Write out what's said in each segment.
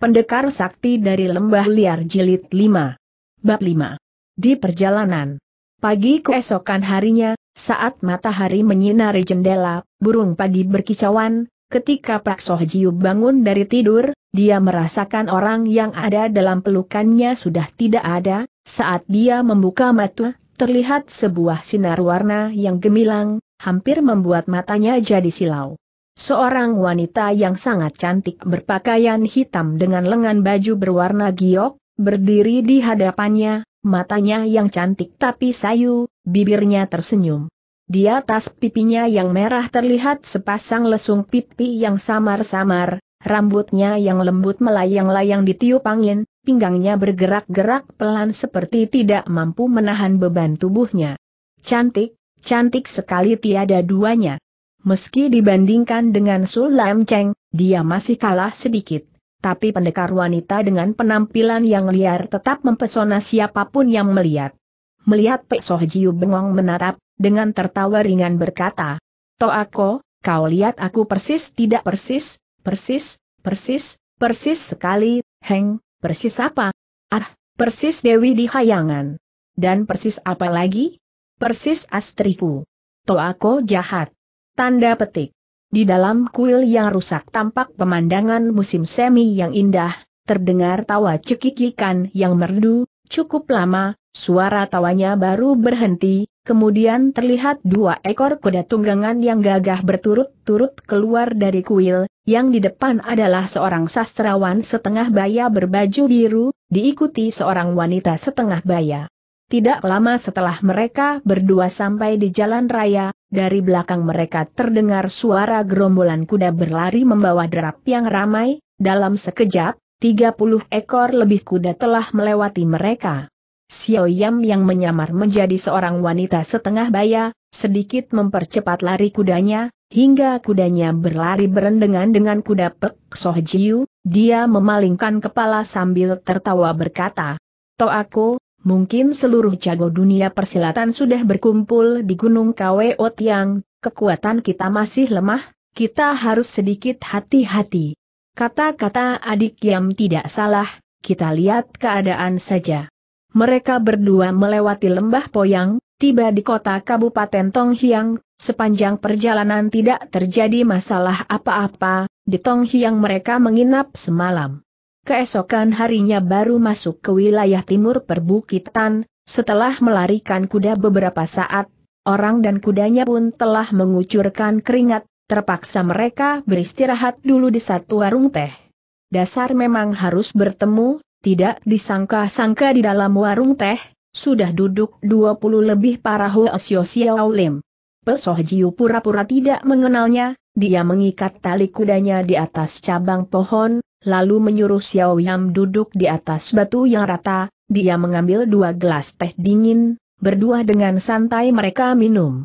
Pendekar Sakti dari Lembah Liar Jilid 5. Bab 5. Di perjalanan. Pagi keesokan harinya, saat matahari menyinari jendela, burung pagi berkicauan, ketika Pak Sohjiu bangun dari tidur, dia merasakan orang yang ada dalam pelukannya sudah tidak ada, saat dia membuka mata, terlihat sebuah sinar warna yang gemilang, hampir membuat matanya jadi silau seorang wanita yang sangat cantik berpakaian hitam dengan lengan baju berwarna giok, berdiri di hadapannya, matanya yang cantik tapi sayu, bibirnya tersenyum. Di atas pipinya yang merah terlihat sepasang lesung pipi yang samar-samar, rambutnya yang lembut melayang-layang di tiup angin, pinggangnya bergerak-gerak pelan seperti tidak mampu menahan beban tubuhnya. Cantik, cantik sekali tiada duanya meski dibandingkan dengan Sulam Cheng, dia masih kalah sedikit. Tapi pendekar wanita dengan penampilan yang liar tetap mempesona siapapun yang melihat. Melihat Pek Soh Jiu bengong menatap, dengan tertawa ringan berkata, Toako, kau lihat aku persis tidak persis, persis, persis, persis sekali, Heng, persis apa? Ah, persis Dewi di Hayangan. Dan persis apa lagi? Persis astriku. Toako jahat. Tanda petik. Di dalam kuil yang rusak tampak pemandangan musim semi yang indah, terdengar tawa cekikikan yang merdu, cukup lama, suara tawanya baru berhenti, kemudian terlihat dua ekor kuda tunggangan yang gagah berturut-turut keluar dari kuil, yang di depan adalah seorang sastrawan setengah baya berbaju biru, diikuti seorang wanita setengah baya. Tidak lama setelah mereka berdua sampai di jalan raya, dari belakang mereka terdengar suara gerombolan kuda berlari membawa derap yang ramai, dalam sekejap, 30 ekor lebih kuda telah melewati mereka. Xiao Yam yang menyamar menjadi seorang wanita setengah baya, sedikit mempercepat lari kudanya, hingga kudanya berlari berendengan dengan kuda Pek Soh Jiu, dia memalingkan kepala sambil tertawa berkata, To aku, mungkin seluruh jago dunia persilatan sudah berkumpul di Gunung Kweo Tiang, kekuatan kita masih lemah, kita harus sedikit hati-hati. Kata-kata adik Yam tidak salah, kita lihat keadaan saja. Mereka berdua melewati lembah Poyang, tiba di kota Kabupaten Tonghiang, sepanjang perjalanan tidak terjadi masalah apa-apa, di Tonghiang mereka menginap semalam. Keesokan harinya baru masuk ke wilayah timur perbukitan, setelah melarikan kuda beberapa saat, orang dan kudanya pun telah mengucurkan keringat, terpaksa mereka beristirahat dulu di satu warung teh. Dasar memang harus bertemu, tidak disangka-sangka di dalam warung teh, sudah duduk 20 lebih para Hoesio Xiao Lim. Pesoh Jiu pura-pura tidak mengenalnya, dia mengikat tali kudanya di atas cabang pohon, lalu menyuruh Xiao Yam duduk di atas batu yang rata, dia mengambil dua gelas teh dingin, berdua dengan santai mereka minum.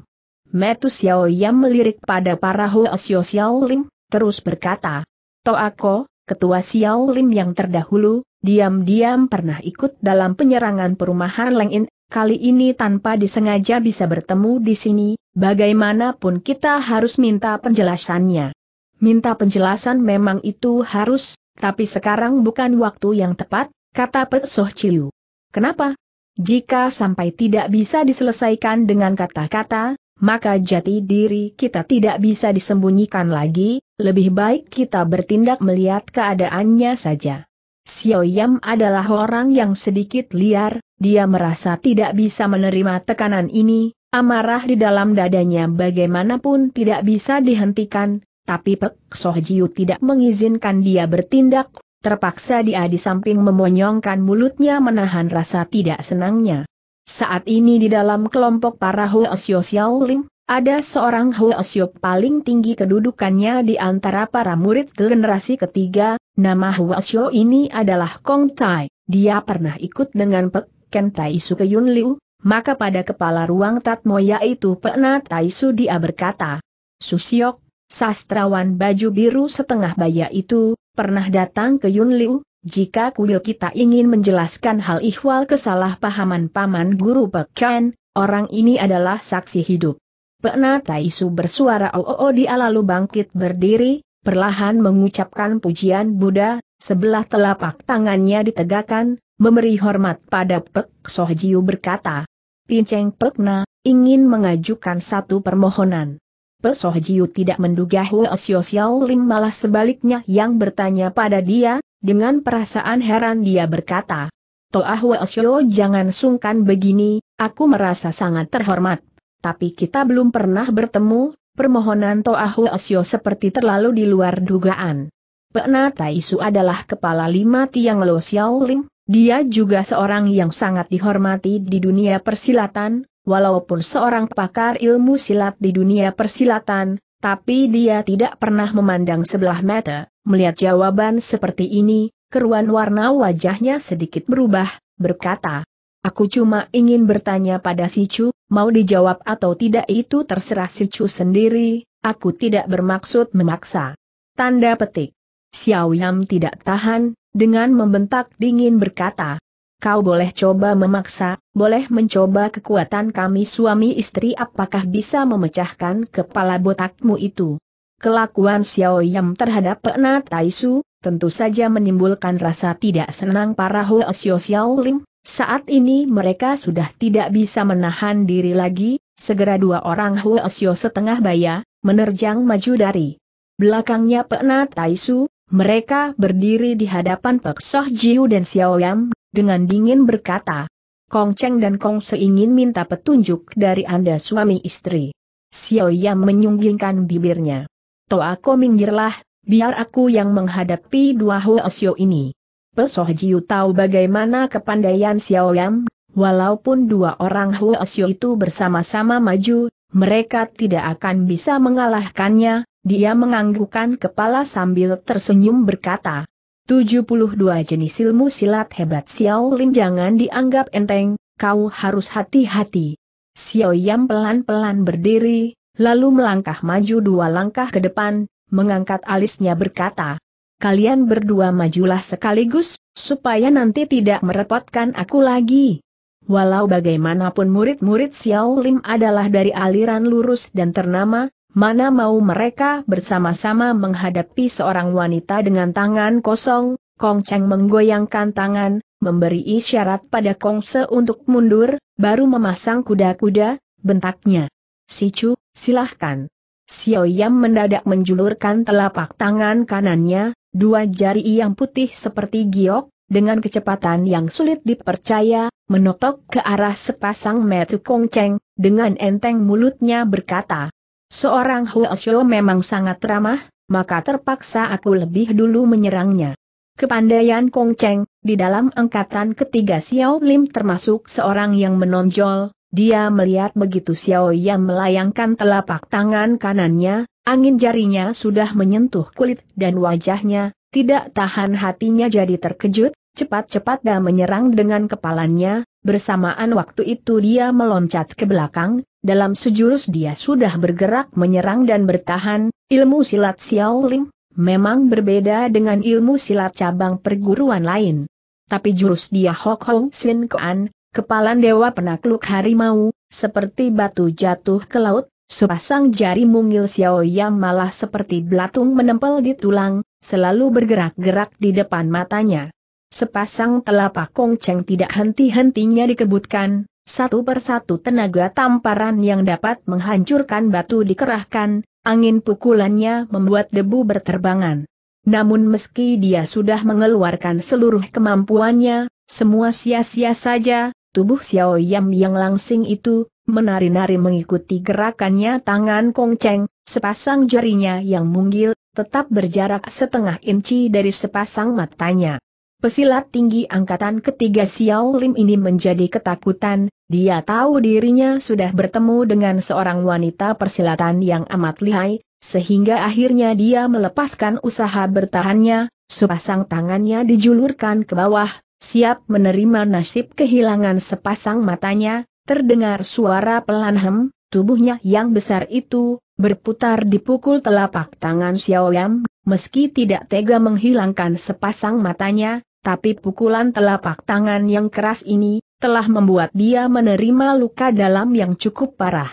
Metu Xiao Yam melirik pada para Hoesio Xiao Lim, terus berkata, Toako, ketua Xiao Lim yang terdahulu, diam-diam pernah ikut dalam penyerangan perumahan Leng In kali ini tanpa disengaja bisa bertemu di sini, bagaimanapun kita harus minta penjelasannya. Minta penjelasan memang itu harus, tapi sekarang bukan waktu yang tepat, kata Persoh Soh Chiu. Kenapa? Jika sampai tidak bisa diselesaikan dengan kata-kata, maka jati diri kita tidak bisa disembunyikan lagi, lebih baik kita bertindak melihat keadaannya saja. Xiao Yam adalah orang yang sedikit liar, dia merasa tidak bisa menerima tekanan ini, amarah di dalam dadanya bagaimanapun tidak bisa dihentikan, tapi Pek Soh Jiu tidak mengizinkan dia bertindak, terpaksa dia di samping memonyongkan mulutnya menahan rasa tidak senangnya. Saat ini di dalam kelompok para Huo Xiao Xiao Ling, ada seorang hua siok paling tinggi kedudukannya di antara para murid generasi ketiga, nama hua siok ini adalah Kong Tai. Dia pernah ikut dengan Pek Ken Tai Su ke Yun Liu, maka pada kepala ruang Tatmo yaitu Pekna Tai Su dia berkata, Susiok, sastrawan baju biru setengah baya itu, pernah datang ke Yun Liu, jika kuil kita ingin menjelaskan hal ihwal kesalahpahaman paman guru Ken, orang ini adalah saksi hidup. Pekna Taisu bersuara oo oh, oh, oh, dia lalu bangkit berdiri, perlahan mengucapkan pujian Buddha, sebelah telapak tangannya ditegakkan, memberi hormat pada Pek Sohjiu berkata, Pinceng Pekna, ingin mengajukan satu permohonan. Pek Sohjiu tidak menduga Hua Sio Xiao Lim malah sebaliknya yang bertanya pada dia, dengan perasaan heran dia berkata, Toa ah, Hua Sio jangan sungkan begini, aku merasa sangat terhormat tapi kita belum pernah bertemu, permohonan Toahu Asyo seperti terlalu di luar dugaan. Pena Taisu adalah kepala lima tiang Lo Xiao Lim, dia juga seorang yang sangat dihormati di dunia persilatan, walaupun seorang pakar ilmu silat di dunia persilatan, tapi dia tidak pernah memandang sebelah mata. Melihat jawaban seperti ini, keruan warna wajahnya sedikit berubah, berkata, Aku cuma ingin bertanya pada si Chu, mau dijawab atau tidak itu terserah si Chu sendiri, aku tidak bermaksud memaksa. Tanda petik. Xiao Yam tidak tahan, dengan membentak dingin berkata. Kau boleh coba memaksa, boleh mencoba kekuatan kami suami istri apakah bisa memecahkan kepala botakmu itu. Kelakuan Xiao Yam terhadap Pena Taisu, tentu saja menimbulkan rasa tidak senang para Hoa Xiao Xiao Lim, saat ini mereka sudah tidak bisa menahan diri lagi, segera dua orang Huo setengah baya, menerjang maju dari belakangnya Pekna Taisu, mereka berdiri di hadapan Pek Soh Jiu dan Xiao Yam, dengan dingin berkata, Kong Cheng dan Kong Se ingin minta petunjuk dari Anda suami istri. Xiao Yam menyunggingkan bibirnya. Toa aku minggirlah, biar aku yang menghadapi dua Huo ini. Pesoh Jiu tahu bagaimana kepandaian Xiao Yam, walaupun dua orang Huo Xiu itu bersama-sama maju, mereka tidak akan bisa mengalahkannya, dia menganggukkan kepala sambil tersenyum berkata, 72 jenis ilmu silat hebat Xiao Lin jangan dianggap enteng, kau harus hati-hati. Xiao Yam pelan-pelan berdiri, lalu melangkah maju dua langkah ke depan, mengangkat alisnya berkata, kalian berdua majulah sekaligus, supaya nanti tidak merepotkan aku lagi. Walau bagaimanapun murid-murid Xiao Lim adalah dari aliran lurus dan ternama, mana mau mereka bersama-sama menghadapi seorang wanita dengan tangan kosong, Kong Cheng menggoyangkan tangan, memberi isyarat pada Kong Se untuk mundur, baru memasang kuda-kuda, bentaknya. Si Chu, silahkan. Xiao Yam mendadak menjulurkan telapak tangan kanannya, Dua jari yang putih seperti giok, dengan kecepatan yang sulit dipercaya, menotok ke arah sepasang metu kongceng, dengan enteng mulutnya berkata. Seorang Xiao memang sangat ramah, maka terpaksa aku lebih dulu menyerangnya. Kepandaian kongceng, di dalam angkatan ketiga Xiao Lim termasuk seorang yang menonjol, dia melihat begitu Xiao yang melayangkan telapak tangan kanannya, Angin jarinya sudah menyentuh kulit dan wajahnya, tidak tahan hatinya jadi terkejut, cepat-cepat dia menyerang dengan kepalanya, bersamaan waktu itu dia meloncat ke belakang, dalam sejurus dia sudah bergerak menyerang dan bertahan, ilmu silat Xiao Ling, memang berbeda dengan ilmu silat cabang perguruan lain. Tapi jurus dia Hok Hong Sin Kuan, kepalan dewa penakluk harimau, seperti batu jatuh ke laut, Sepasang jari mungil Xiao Yam malah seperti belatung menempel di tulang, selalu bergerak-gerak di depan matanya. Sepasang telapak kongceng tidak henti-hentinya dikebutkan, satu persatu tenaga tamparan yang dapat menghancurkan batu dikerahkan, angin pukulannya membuat debu berterbangan. Namun meski dia sudah mengeluarkan seluruh kemampuannya, semua sia-sia saja, Tubuh Xiao Yam yang langsing itu, menari-nari mengikuti gerakannya tangan Kong Cheng, sepasang jarinya yang mungil tetap berjarak setengah inci dari sepasang matanya. Pesilat tinggi angkatan ketiga Xiao Lim ini menjadi ketakutan, dia tahu dirinya sudah bertemu dengan seorang wanita persilatan yang amat lihai, sehingga akhirnya dia melepaskan usaha bertahannya, sepasang tangannya dijulurkan ke bawah, Siap menerima nasib kehilangan sepasang matanya, terdengar suara pelan hem, tubuhnya yang besar itu, berputar dipukul telapak tangan Xiao Yam, meski tidak tega menghilangkan sepasang matanya, tapi pukulan telapak tangan yang keras ini, telah membuat dia menerima luka dalam yang cukup parah.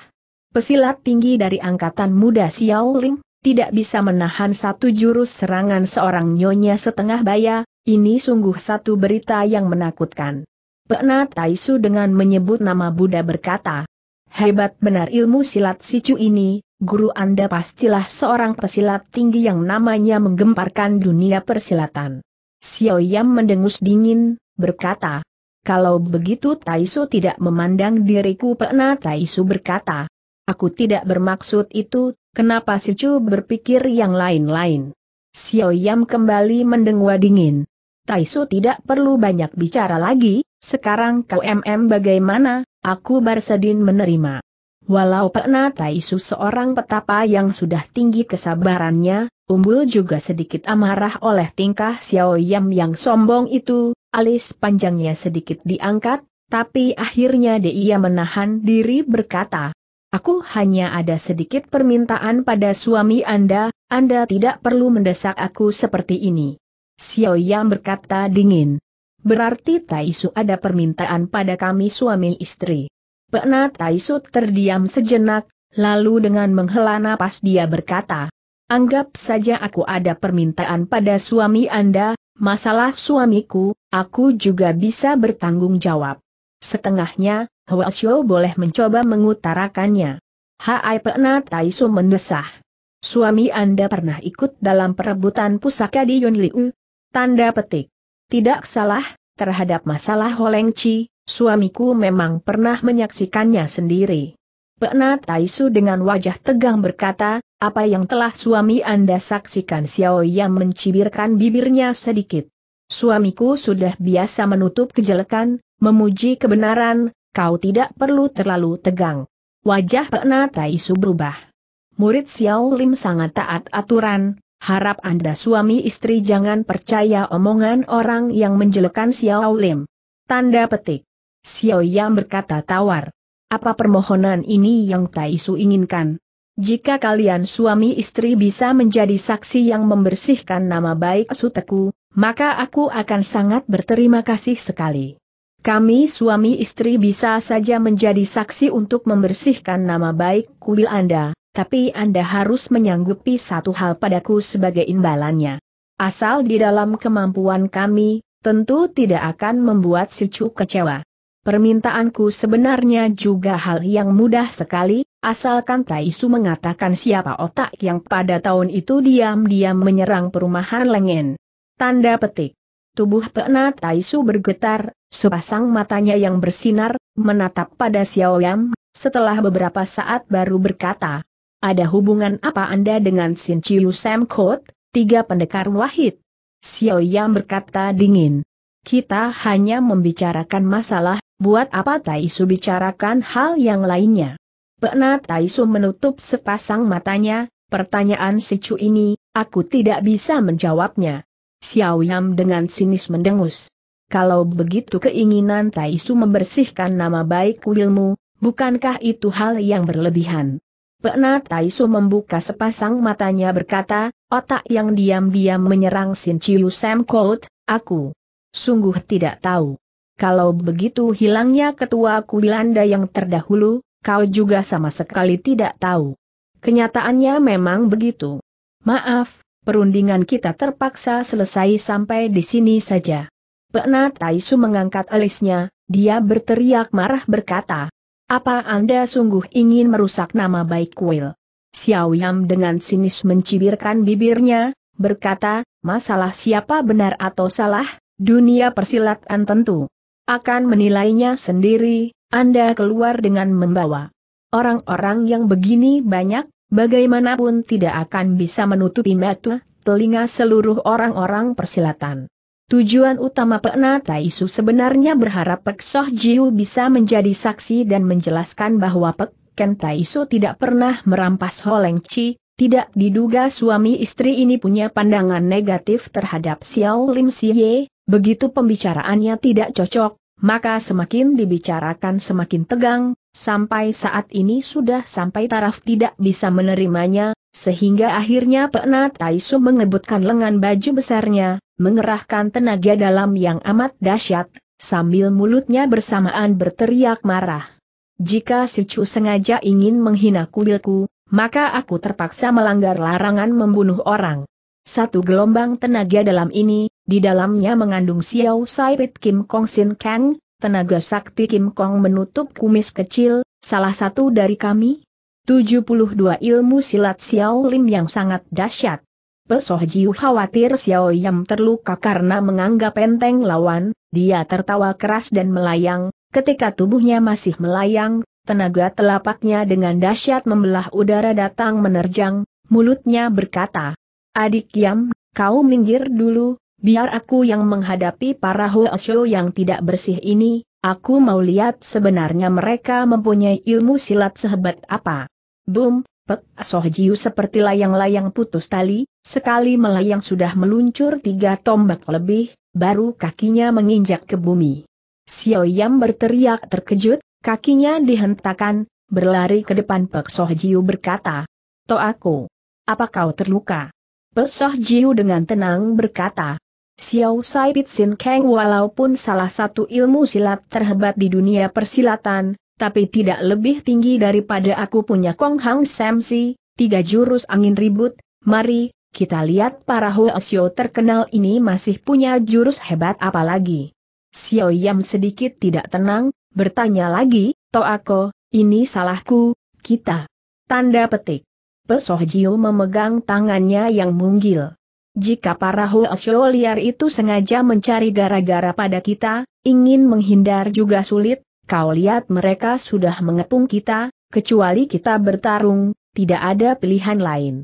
Pesilat tinggi dari angkatan muda Xiao Lim tidak bisa menahan satu jurus serangan seorang nyonya setengah baya, ini sungguh satu berita yang menakutkan. Pekna Taisu dengan menyebut nama Buddha berkata, Hebat benar ilmu silat sicu ini, guru Anda pastilah seorang pesilat tinggi yang namanya menggemparkan dunia persilatan. Xiao Yam mendengus dingin, berkata, Kalau begitu Taisu tidak memandang diriku Pekna Taisu berkata, Aku tidak bermaksud itu, kenapa Sicu berpikir yang lain-lain? Xiao Yam kembali mendengwa dingin. Taisu tidak perlu banyak bicara lagi, sekarang KMM bagaimana, aku bersedin menerima. Walau Pekna Taisu seorang petapa yang sudah tinggi kesabarannya, umbul juga sedikit amarah oleh tingkah Xiao Yam yang sombong itu, alis panjangnya sedikit diangkat, tapi akhirnya dia menahan diri berkata, Aku hanya ada sedikit permintaan pada suami Anda, Anda tidak perlu mendesak aku seperti ini. Xiao Yang berkata dingin. Berarti Taisu ada permintaan pada kami suami istri. Tai Taisu terdiam sejenak, lalu dengan menghela napas dia berkata, Anggap saja aku ada permintaan pada suami Anda, masalah suamiku, aku juga bisa bertanggung jawab. Setengahnya, Hua Xiao boleh mencoba mengutarakannya. Hai Tai Taisu mendesah. Suami Anda pernah ikut dalam perebutan pusaka di Yunliu, Tanda petik. Tidak salah, terhadap masalah Holengci, suamiku memang pernah menyaksikannya sendiri. Pekna Taisu dengan wajah tegang berkata, apa yang telah suami Anda saksikan Xiao yang mencibirkan bibirnya sedikit. Suamiku sudah biasa menutup kejelekan, memuji kebenaran, kau tidak perlu terlalu tegang. Wajah Pekna Taisu berubah. Murid Xiao Lim sangat taat aturan, harap Anda suami istri jangan percaya omongan orang yang menjelekan Xiao Lim. Tanda petik. Xiao Yang berkata tawar. Apa permohonan ini yang Tai Su inginkan? Jika kalian suami istri bisa menjadi saksi yang membersihkan nama baik Suteku, maka aku akan sangat berterima kasih sekali. Kami suami istri bisa saja menjadi saksi untuk membersihkan nama baik kuil Anda, tapi Anda harus menyanggupi satu hal padaku sebagai imbalannya. Asal di dalam kemampuan kami, tentu tidak akan membuat si Chu kecewa. Permintaanku sebenarnya juga hal yang mudah sekali, asalkan Taisu mengatakan siapa otak yang pada tahun itu diam-diam menyerang perumahan Lengen. Tanda petik. Tubuh Tai Taisu bergetar, sepasang matanya yang bersinar, menatap pada Xiao Xiaoyam, setelah beberapa saat baru berkata, ada hubungan apa Anda dengan Sin Chiu Sam Kot, tiga pendekar wahid? Xiao Yang berkata dingin. Kita hanya membicarakan masalah, buat apa Taisu bicarakan hal yang lainnya? Pena Taisu menutup sepasang matanya, pertanyaan si Chu ini, aku tidak bisa menjawabnya. Xiao Yam dengan sinis mendengus. Kalau begitu keinginan Taisu membersihkan nama baik kuilmu, bukankah itu hal yang berlebihan? Pena Taisu membuka sepasang matanya berkata, otak yang diam-diam menyerang Sin Chiu Sam Colt, aku sungguh tidak tahu. Kalau begitu hilangnya ketua Kubilanda yang terdahulu, kau juga sama sekali tidak tahu. Kenyataannya memang begitu. Maaf, perundingan kita terpaksa selesai sampai di sini saja. Pena Taisu mengangkat alisnya, dia berteriak marah berkata, apa Anda sungguh ingin merusak nama baik kuil? Xiao Yam dengan sinis mencibirkan bibirnya, berkata, masalah siapa benar atau salah, dunia persilatan tentu. Akan menilainya sendiri, Anda keluar dengan membawa. Orang-orang yang begini banyak, bagaimanapun tidak akan bisa menutupi mata, telinga seluruh orang-orang persilatan. Tujuan utama Pekna Isu sebenarnya berharap Pek Soh Jiu bisa menjadi saksi dan menjelaskan bahwa Pek Ken Taisu tidak pernah merampas Holeng Chi, tidak diduga suami istri ini punya pandangan negatif terhadap Xiao Lim Siye, begitu pembicaraannya tidak cocok, maka semakin dibicarakan semakin tegang, sampai saat ini sudah sampai taraf tidak bisa menerimanya, sehingga akhirnya Pekna Isu mengebutkan lengan baju besarnya, mengerahkan tenaga dalam yang amat dahsyat, sambil mulutnya bersamaan berteriak marah. Jika si Chu sengaja ingin menghina kuilku, maka aku terpaksa melanggar larangan membunuh orang. Satu gelombang tenaga dalam ini, di dalamnya mengandung Xiao Saipit Kim Kong Sin Kang, tenaga sakti Kim Kong menutup kumis kecil, salah satu dari kami. 72 ilmu silat Xiao Lim yang sangat dahsyat. Pesoh Jiu khawatir Xiao Yam terluka karena menganggap enteng lawan, dia tertawa keras dan melayang, ketika tubuhnya masih melayang, tenaga telapaknya dengan dahsyat membelah udara datang menerjang, mulutnya berkata, Adik Yam, kau minggir dulu, biar aku yang menghadapi para Xiao yang tidak bersih ini, aku mau lihat sebenarnya mereka mempunyai ilmu silat sehebat apa. Boom, Pek Sohjiu seperti layang-layang putus tali, sekali melayang sudah meluncur tiga tombak lebih, baru kakinya menginjak ke bumi. Xiao Yam berteriak terkejut, kakinya dihentakan, berlari ke depan Pek Sohjiu berkata, aku, apa kau terluka? Pek Sohjiu dengan tenang berkata, Xiao Sai Pitsin Kang walaupun salah satu ilmu silat terhebat di dunia persilatan, tapi tidak lebih tinggi daripada aku punya Kong Hang Samsi, tiga jurus angin ribut, mari, kita lihat para xiao terkenal ini masih punya jurus hebat apalagi. Xiao Yam sedikit tidak tenang, bertanya lagi, Toako, ini salahku, kita. Tanda petik. Pesoh Jiu memegang tangannya yang mungil. Jika para xiao liar itu sengaja mencari gara-gara pada kita, ingin menghindar juga sulit, Kau lihat mereka sudah mengepung kita, kecuali kita bertarung, tidak ada pilihan lain.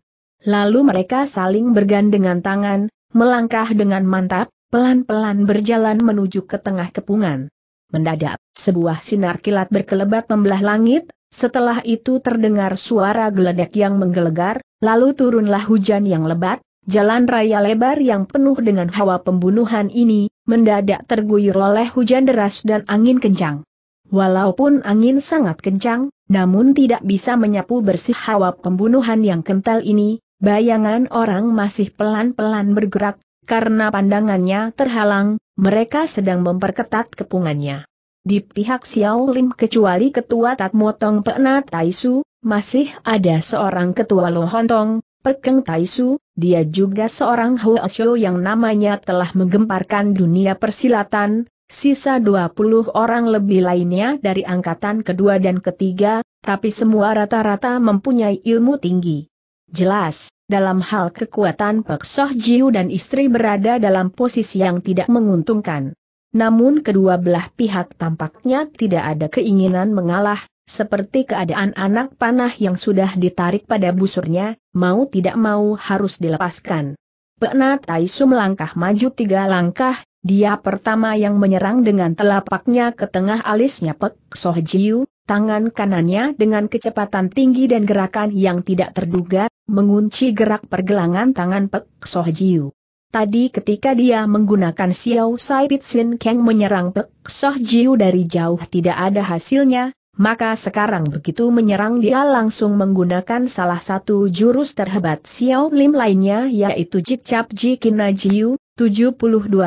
Lalu mereka saling bergandengan tangan, melangkah dengan mantap, pelan-pelan berjalan menuju ke tengah kepungan. Mendadak, sebuah sinar kilat berkelebat membelah langit, setelah itu terdengar suara geledek yang menggelegar, lalu turunlah hujan yang lebat, jalan raya lebar yang penuh dengan hawa pembunuhan ini, mendadak terguyur oleh hujan deras dan angin kencang. Walaupun angin sangat kencang, namun tidak bisa menyapu bersih hawa pembunuhan yang kental ini, bayangan orang masih pelan-pelan bergerak, karena pandangannya terhalang, mereka sedang memperketat kepungannya. Di pihak Xiao Lim kecuali ketua Tatmotong Pena Taisu, masih ada seorang ketua Lohontong, Perkeng Taisu, dia juga seorang Huasyo yang namanya telah menggemparkan dunia persilatan, Sisa 20 orang lebih lainnya dari angkatan kedua dan ketiga, tapi semua rata-rata mempunyai ilmu tinggi. Jelas, dalam hal kekuatan Pek Soh Jiu dan istri berada dalam posisi yang tidak menguntungkan. Namun kedua belah pihak tampaknya tidak ada keinginan mengalah, seperti keadaan anak panah yang sudah ditarik pada busurnya, mau tidak mau harus dilepaskan. Pekna Taisu melangkah maju tiga langkah, dia pertama yang menyerang dengan telapaknya ke tengah alisnya Pek Soh Jiu, tangan kanannya dengan kecepatan tinggi dan gerakan yang tidak terduga, mengunci gerak pergelangan tangan Pek Soh Jiu. Tadi ketika dia menggunakan Xiao Sai Pitsin Kang menyerang Pek Soh Jiu dari jauh tidak ada hasilnya, maka sekarang begitu menyerang dia langsung menggunakan salah satu jurus terhebat Xiao Lim lainnya yaitu Jik Cap Jikina Jiu, 72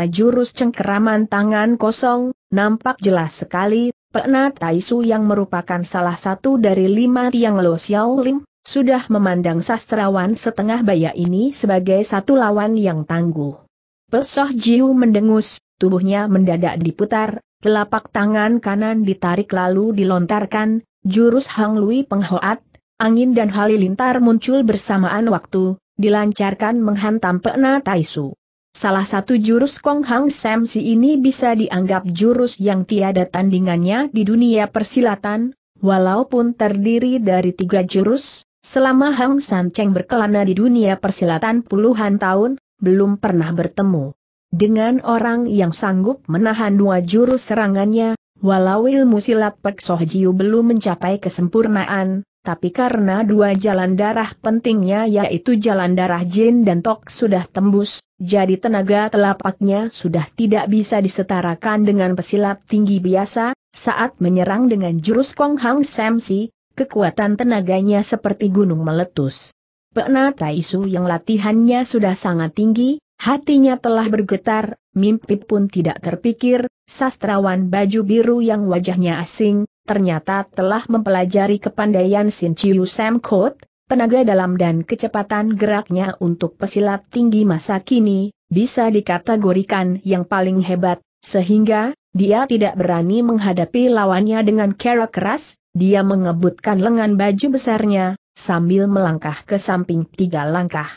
jurus cengkeraman tangan kosong, nampak jelas sekali, Penat Taisu yang merupakan salah satu dari lima tiang Lo Xiao Lim, sudah memandang sastrawan setengah baya ini sebagai satu lawan yang tangguh. Pesoh Jiu mendengus, tubuhnya mendadak diputar, telapak tangan kanan ditarik lalu dilontarkan, jurus Hang Lui Penghoat, angin dan halilintar muncul bersamaan waktu, dilancarkan menghantam Penat Taisu. Salah satu jurus Kong Hang Sam Si ini bisa dianggap jurus yang tiada tandingannya di dunia persilatan, walaupun terdiri dari tiga jurus, selama Hang San Cheng berkelana di dunia persilatan puluhan tahun, belum pernah bertemu. Dengan orang yang sanggup menahan dua jurus serangannya, walau ilmu silat Pek Soh Jiu belum mencapai kesempurnaan, tapi karena dua jalan darah pentingnya yaitu jalan darah Jin dan Tok sudah tembus, jadi tenaga telapaknya sudah tidak bisa disetarakan dengan pesilat tinggi biasa, saat menyerang dengan jurus Kong Hang Samsi, kekuatan tenaganya seperti gunung meletus. Pekna Taisu yang latihannya sudah sangat tinggi, hatinya telah bergetar, mimpi pun tidak terpikir, sastrawan baju biru yang wajahnya asing, ternyata telah mempelajari kepandaian Sin Chiu Sam Kot, tenaga dalam dan kecepatan geraknya untuk pesilat tinggi masa kini, bisa dikategorikan yang paling hebat, sehingga, dia tidak berani menghadapi lawannya dengan kera keras, dia mengebutkan lengan baju besarnya, sambil melangkah ke samping tiga langkah.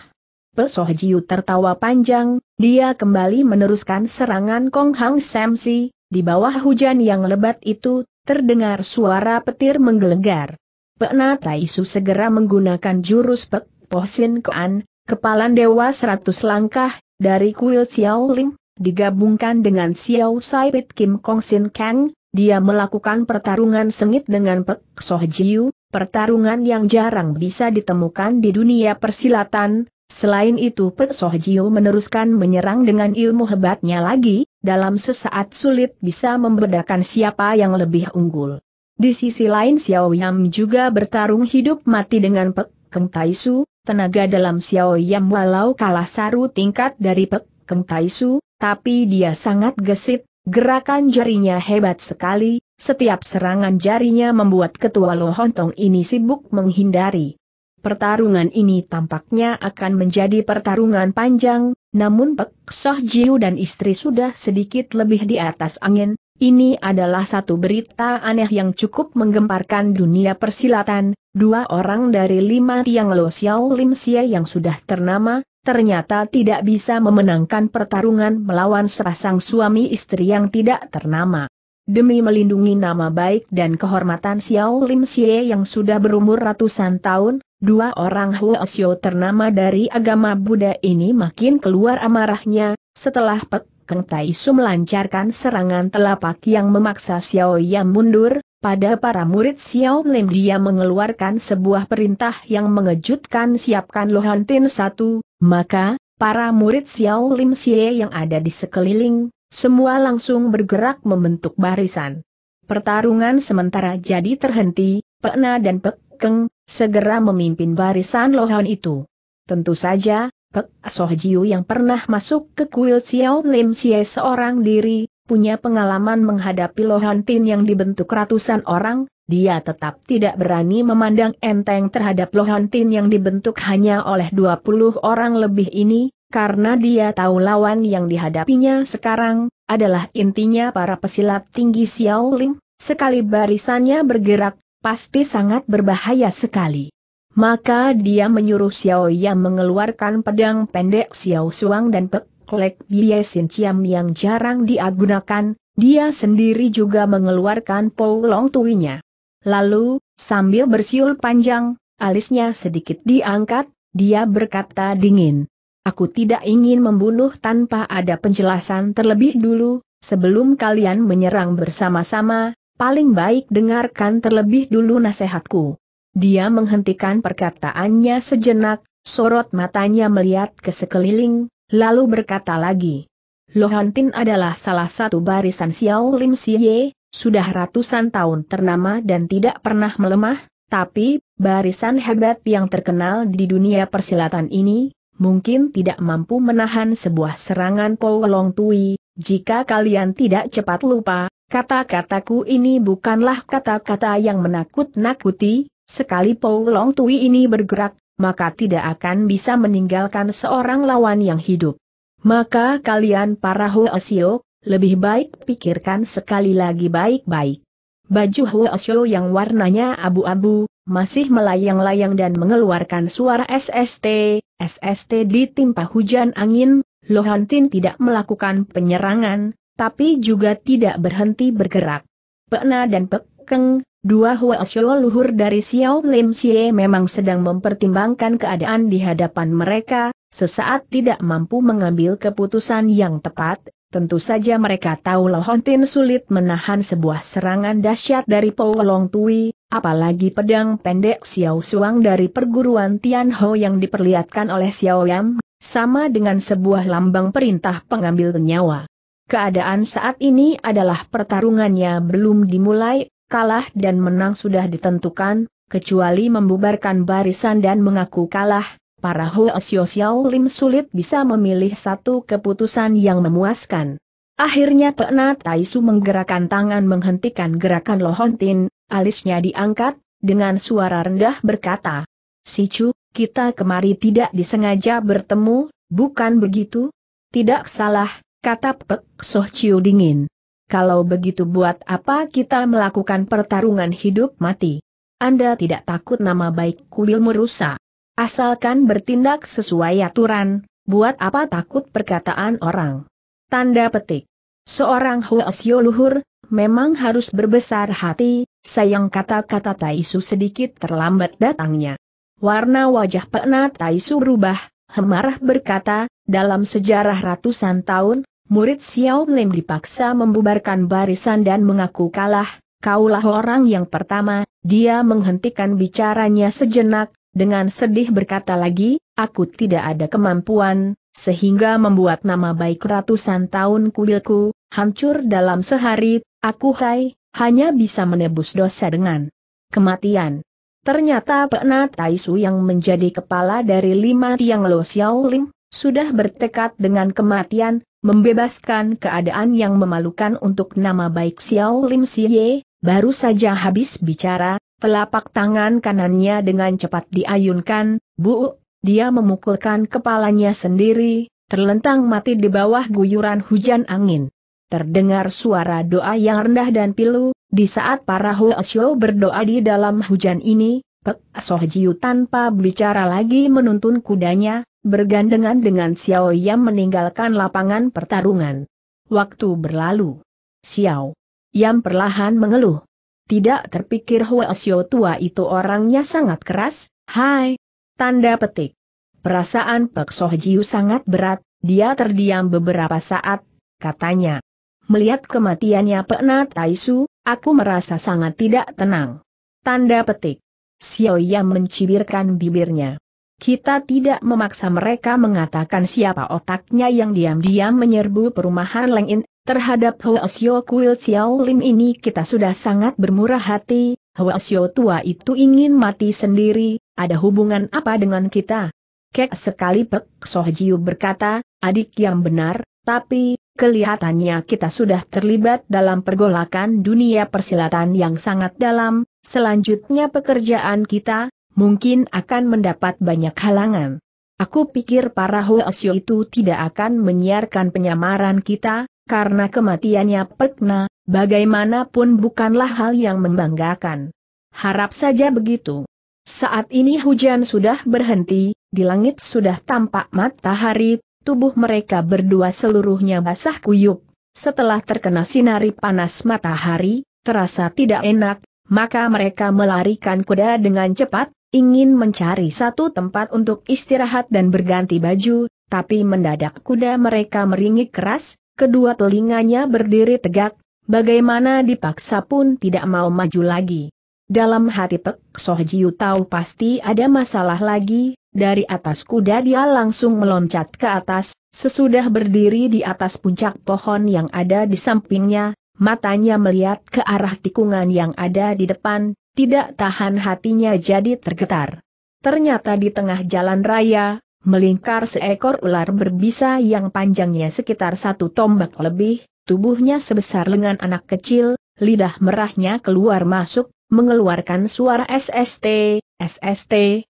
Pesoh Jiu tertawa panjang, dia kembali meneruskan serangan Kong Hang Samsi, di bawah hujan yang lebat itu, terdengar suara petir menggelegar. Pekna Isu segera menggunakan jurus Pek Posin Kuan, kepalan dewa seratus langkah, dari kuil Xiao Lim, digabungkan dengan Xiao Sai Pit Kim Kong Sin Kang, dia melakukan pertarungan sengit dengan Pek Soh Jiu, pertarungan yang jarang bisa ditemukan di dunia persilatan, Selain itu Pek Soh Jiu meneruskan menyerang dengan ilmu hebatnya lagi, dalam sesaat sulit bisa membedakan siapa yang lebih unggul. Di sisi lain Xiao Yam juga bertarung hidup mati dengan Pek Kem Taisu, tenaga dalam Xiao Yam walau kalah saru tingkat dari Pek Kem Taisu, tapi dia sangat gesit, gerakan jarinya hebat sekali, setiap serangan jarinya membuat ketua Lohontong ini sibuk menghindari. Pertarungan ini tampaknya akan menjadi pertarungan panjang, namun Pek Soh Jiu dan istri sudah sedikit lebih di atas angin, ini adalah satu berita aneh yang cukup menggemparkan dunia persilatan, dua orang dari lima tiang Lo Xiao Lim Sia yang sudah ternama, ternyata tidak bisa memenangkan pertarungan melawan serasang suami istri yang tidak ternama. Demi melindungi nama baik dan kehormatan Xiao Lim Sia yang sudah berumur ratusan tahun, Dua orang Huo ternama dari agama Buddha ini makin keluar amarahnya, setelah Pek Keng Tai Sum melancarkan serangan telapak yang memaksa Xiao Yam mundur, pada para murid Xiao Lim dia mengeluarkan sebuah perintah yang mengejutkan siapkan Lohantin satu, maka, para murid Xiao Lim Xie yang ada di sekeliling, semua langsung bergerak membentuk barisan. Pertarungan sementara jadi terhenti, Pekna dan Pek Keng segera memimpin barisan lohan itu. Tentu saja, Pek Soh Jiu yang pernah masuk ke kuil Xiao Lim Xie seorang diri, punya pengalaman menghadapi lohan Tin yang dibentuk ratusan orang, dia tetap tidak berani memandang enteng terhadap lohan Tin yang dibentuk hanya oleh 20 orang lebih ini, karena dia tahu lawan yang dihadapinya sekarang, adalah intinya para pesilat tinggi Xiao Lim, sekali barisannya bergerak, pasti sangat berbahaya sekali. Maka dia menyuruh Xiao Yang mengeluarkan pedang pendek Xiao Suang dan peklek Klek Sin Ciam yang jarang diagunakan, dia sendiri juga mengeluarkan polong tuinya. Lalu, sambil bersiul panjang, alisnya sedikit diangkat, dia berkata dingin. Aku tidak ingin membunuh tanpa ada penjelasan terlebih dulu, sebelum kalian menyerang bersama-sama, paling baik dengarkan terlebih dulu nasihatku. Dia menghentikan perkataannya sejenak, sorot matanya melihat ke sekeliling, lalu berkata lagi. Lohantin adalah salah satu barisan Xiao Lim Xie, sudah ratusan tahun ternama dan tidak pernah melemah, tapi, barisan hebat yang terkenal di dunia persilatan ini, mungkin tidak mampu menahan sebuah serangan Long Tui, jika kalian tidak cepat lupa, Kata-kataku ini bukanlah kata-kata yang menakut-nakuti, sekali Paul Long Tui ini bergerak, maka tidak akan bisa meninggalkan seorang lawan yang hidup. Maka kalian para Asio, lebih baik pikirkan sekali lagi baik-baik. Baju Asio yang warnanya abu-abu, masih melayang-layang dan mengeluarkan suara SST, SST ditimpa hujan angin, Lohantin tidak melakukan penyerangan, tapi juga tidak berhenti bergerak. Pekna dan Pekeng, dua Hua Xiao luhur dari Xiao Lim Xie memang sedang mempertimbangkan keadaan di hadapan mereka, sesaat tidak mampu mengambil keputusan yang tepat, tentu saja mereka tahu Lohontin sulit menahan sebuah serangan dahsyat dari Long Tui, apalagi pedang pendek Xiao Suang dari perguruan Tianho yang diperlihatkan oleh Xiao Yam, sama dengan sebuah lambang perintah pengambil nyawa. Keadaan saat ini adalah pertarungannya belum dimulai, kalah dan menang sudah ditentukan, kecuali membubarkan barisan dan mengaku kalah, para Hoa Xiao Xiao Lim sulit bisa memilih satu keputusan yang memuaskan. Akhirnya Pekna Taisu menggerakkan tangan menghentikan gerakan Lohontin, alisnya diangkat, dengan suara rendah berkata, Sicu, kita kemari tidak disengaja bertemu, bukan begitu? Tidak salah, kata Pek Soh Chiu dingin. Kalau begitu buat apa kita melakukan pertarungan hidup mati? Anda tidak takut nama baik kuil merusak. Asalkan bertindak sesuai aturan, buat apa takut perkataan orang? Tanda petik. Seorang Huasyo luhur, memang harus berbesar hati, sayang kata-kata Taisu sedikit terlambat datangnya. Warna wajah Pekna Taisu berubah, Hemarah berkata, dalam sejarah ratusan tahun, murid Xiao Lim dipaksa membubarkan barisan dan mengaku kalah, kaulah orang yang pertama, dia menghentikan bicaranya sejenak, dengan sedih berkata lagi, aku tidak ada kemampuan, sehingga membuat nama baik ratusan tahun kuilku, hancur dalam sehari, aku hai, hanya bisa menebus dosa dengan kematian. Ternyata Pekna Taisu yang menjadi kepala dari lima tiang Lo Xiao Lim, sudah bertekad dengan kematian, membebaskan keadaan yang memalukan untuk nama baik Xiao Lim Siye, baru saja habis bicara, telapak tangan kanannya dengan cepat diayunkan, bu, dia memukulkan kepalanya sendiri, terlentang mati di bawah guyuran hujan angin. Terdengar suara doa yang rendah dan pilu, di saat para xiao berdoa di dalam hujan ini, Pek Sohjiu tanpa bicara lagi menuntun kudanya, bergandengan dengan Xiao Yam meninggalkan lapangan pertarungan. Waktu berlalu. Xiao Yam perlahan mengeluh. Tidak terpikir Hua Xiao tua itu orangnya sangat keras, hai. Tanda petik. Perasaan Pek Sohjiu sangat berat, dia terdiam beberapa saat, katanya. Melihat kematiannya Pek Nat Aisu, aku merasa sangat tidak tenang. Tanda petik. Xiao Xiaoya mencibirkan bibirnya. Kita tidak memaksa mereka mengatakan siapa otaknya yang diam-diam menyerbu perumahan Leng Terhadap Hua Xiao Kuil Xiao Lim ini kita sudah sangat bermurah hati, Hua Xiao tua itu ingin mati sendiri, ada hubungan apa dengan kita? Kek sekali Pek Soh Jiu berkata, adik yang benar, tapi, kelihatannya kita sudah terlibat dalam pergolakan dunia persilatan yang sangat dalam, Selanjutnya pekerjaan kita, mungkin akan mendapat banyak halangan. Aku pikir para Hoesyo itu tidak akan menyiarkan penyamaran kita, karena kematiannya Pekna, bagaimanapun bukanlah hal yang membanggakan. Harap saja begitu. Saat ini hujan sudah berhenti, di langit sudah tampak matahari, tubuh mereka berdua seluruhnya basah kuyup. Setelah terkena sinari panas matahari, terasa tidak enak, maka mereka melarikan kuda dengan cepat, ingin mencari satu tempat untuk istirahat dan berganti baju, tapi mendadak kuda mereka meringik keras, kedua telinganya berdiri tegak, bagaimana dipaksa pun tidak mau maju lagi. Dalam hati Pek Soh Jiu tahu pasti ada masalah lagi, dari atas kuda dia langsung meloncat ke atas, sesudah berdiri di atas puncak pohon yang ada di sampingnya, matanya melihat ke arah tikungan yang ada di depan, tidak tahan hatinya jadi tergetar. Ternyata di tengah jalan raya, melingkar seekor ular berbisa yang panjangnya sekitar satu tombak lebih, tubuhnya sebesar lengan anak kecil, lidah merahnya keluar masuk, mengeluarkan suara SST, SST,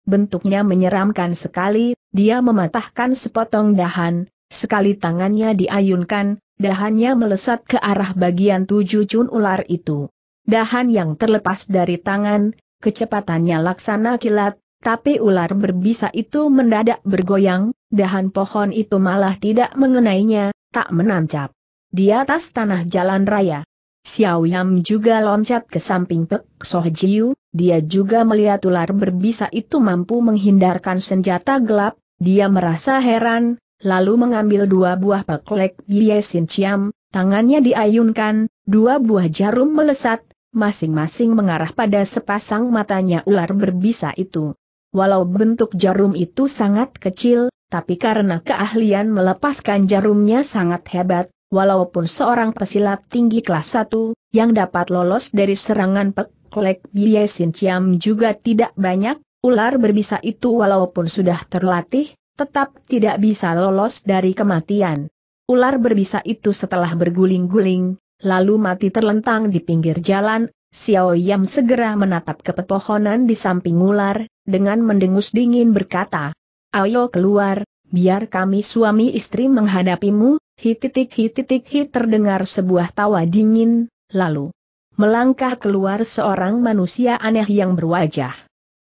bentuknya menyeramkan sekali, dia mematahkan sepotong dahan, sekali tangannya diayunkan, dahannya melesat ke arah bagian tujuh cun ular itu. Dahan yang terlepas dari tangan, kecepatannya laksana kilat, tapi ular berbisa itu mendadak bergoyang, dahan pohon itu malah tidak mengenainya, tak menancap. Di atas tanah jalan raya. Xiao Yam juga loncat ke samping Pek Soh Jiu, dia juga melihat ular berbisa itu mampu menghindarkan senjata gelap, dia merasa heran, lalu mengambil dua buah paklek Sin Chiam, tangannya diayunkan, dua buah jarum melesat, masing-masing mengarah pada sepasang matanya ular berbisa itu. Walau bentuk jarum itu sangat kecil, tapi karena keahlian melepaskan jarumnya sangat hebat, walaupun seorang pesilat tinggi kelas 1, yang dapat lolos dari serangan peklek Bie Sin Chiam juga tidak banyak, ular berbisa itu walaupun sudah terlatih, tetap tidak bisa lolos dari kematian. Ular berbisa itu setelah berguling-guling, lalu mati terlentang di pinggir jalan, Xiao Yam segera menatap ke pepohonan di samping ular, dengan mendengus dingin berkata, Ayo keluar, biar kami suami istri menghadapimu, Hi titik hi titik hi terdengar sebuah tawa dingin, lalu melangkah keluar seorang manusia aneh yang berwajah.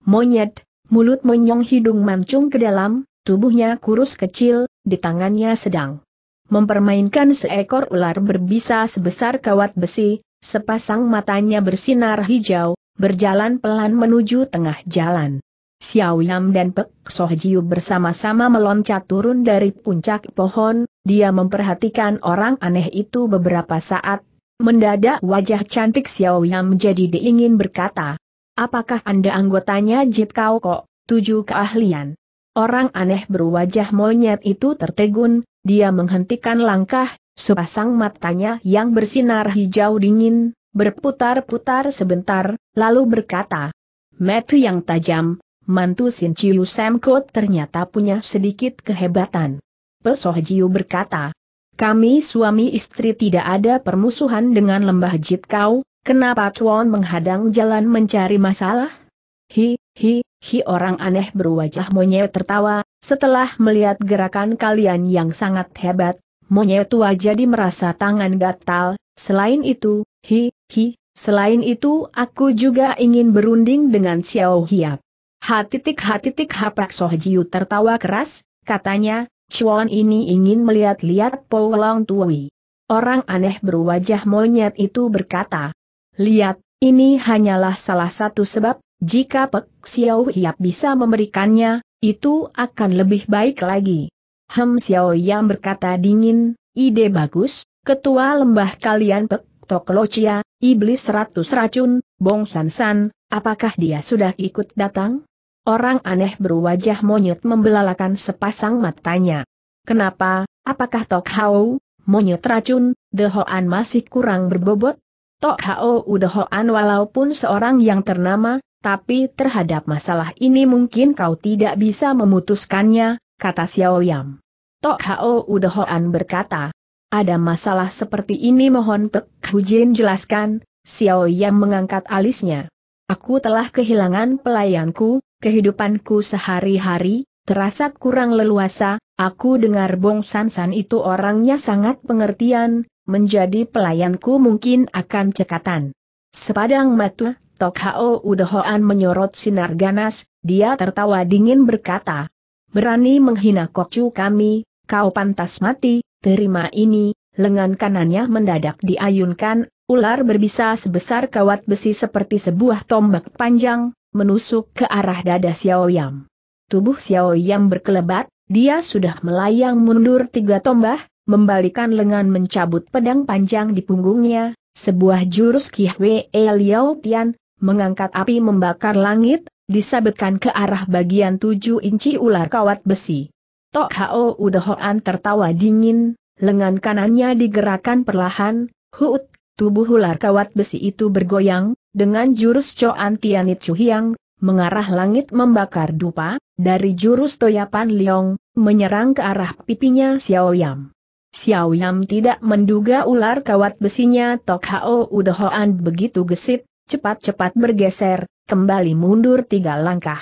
Monyet, mulut monyong hidung mancung ke dalam, Tubuhnya kurus kecil, di tangannya sedang mempermainkan seekor ular berbisa sebesar kawat besi, sepasang matanya bersinar hijau, berjalan pelan menuju tengah jalan. Xiao Yam dan Pek Soh Jiu bersama-sama meloncat turun dari puncak pohon, dia memperhatikan orang aneh itu beberapa saat, mendadak wajah cantik Xiao Yam menjadi diingin berkata, Apakah Anda anggotanya Jit Kau Kok, tujuh keahlian? Orang aneh berwajah monyet itu tertegun, dia menghentikan langkah, sepasang matanya yang bersinar hijau dingin, berputar-putar sebentar, lalu berkata, Metu yang tajam, mantu Sin Chiu Semko ternyata punya sedikit kehebatan. Pesoh Jiu berkata, kami suami istri tidak ada permusuhan dengan lembah jit kau, kenapa Chuan menghadang jalan mencari masalah? Hi, hi, Hi orang aneh berwajah monyet tertawa, setelah melihat gerakan kalian yang sangat hebat, monyet tua jadi merasa tangan gatal, selain itu, hi, hi, selain itu aku juga ingin berunding dengan Xiao Hiap. Hatitik hatitik hapak Soh Jiu tertawa keras, katanya, Chuan ini ingin melihat-lihat Po Long Tui. Orang aneh berwajah monyet itu berkata, lihat, ini hanyalah salah satu sebab jika Pek Xiao Hiap bisa memberikannya, itu akan lebih baik lagi. Hem Xiao Yang berkata dingin, ide bagus, ketua lembah kalian Pek Tok Locia, iblis seratus racun, Bong San San, apakah dia sudah ikut datang? Orang aneh berwajah monyet membelalakan sepasang matanya. Kenapa, apakah Tok Hao, monyet racun, The Hoan masih kurang berbobot? Tok Hao Hoan walaupun seorang yang ternama, tapi terhadap masalah ini mungkin kau tidak bisa memutuskannya, kata Xiao Yam. Tok Hao Udehoan berkata, ada masalah seperti ini mohon Pek Hujin jelaskan, Xiao Yam mengangkat alisnya. Aku telah kehilangan pelayanku, kehidupanku sehari-hari, terasa kurang leluasa, aku dengar Bong San San itu orangnya sangat pengertian, menjadi pelayanku mungkin akan cekatan. Sepadang mata, Tok Tokhao Udhoan menyorot sinar ganas, dia tertawa dingin berkata, Berani menghina kokcu kami, kau pantas mati, terima ini, lengan kanannya mendadak diayunkan, ular berbisa sebesar kawat besi seperti sebuah tombak panjang, menusuk ke arah dada Xiao Yam. Tubuh Xiao Yam berkelebat, dia sudah melayang mundur tiga tombak, membalikan lengan mencabut pedang panjang di punggungnya, sebuah jurus Kihwe e Liao Tian, mengangkat api membakar langit, disabetkan ke arah bagian tujuh inci ular kawat besi. Tok Hao Udehoan tertawa dingin, lengan kanannya digerakkan perlahan, huut, tubuh ular kawat besi itu bergoyang, dengan jurus Coan Tianit Cuhiang, mengarah langit membakar dupa, dari jurus Toyapan Liong, menyerang ke arah pipinya Xiao Yam. Xiao Yam tidak menduga ular kawat besinya Tok Hao Udehoan begitu gesit, cepat-cepat bergeser, kembali mundur tiga langkah.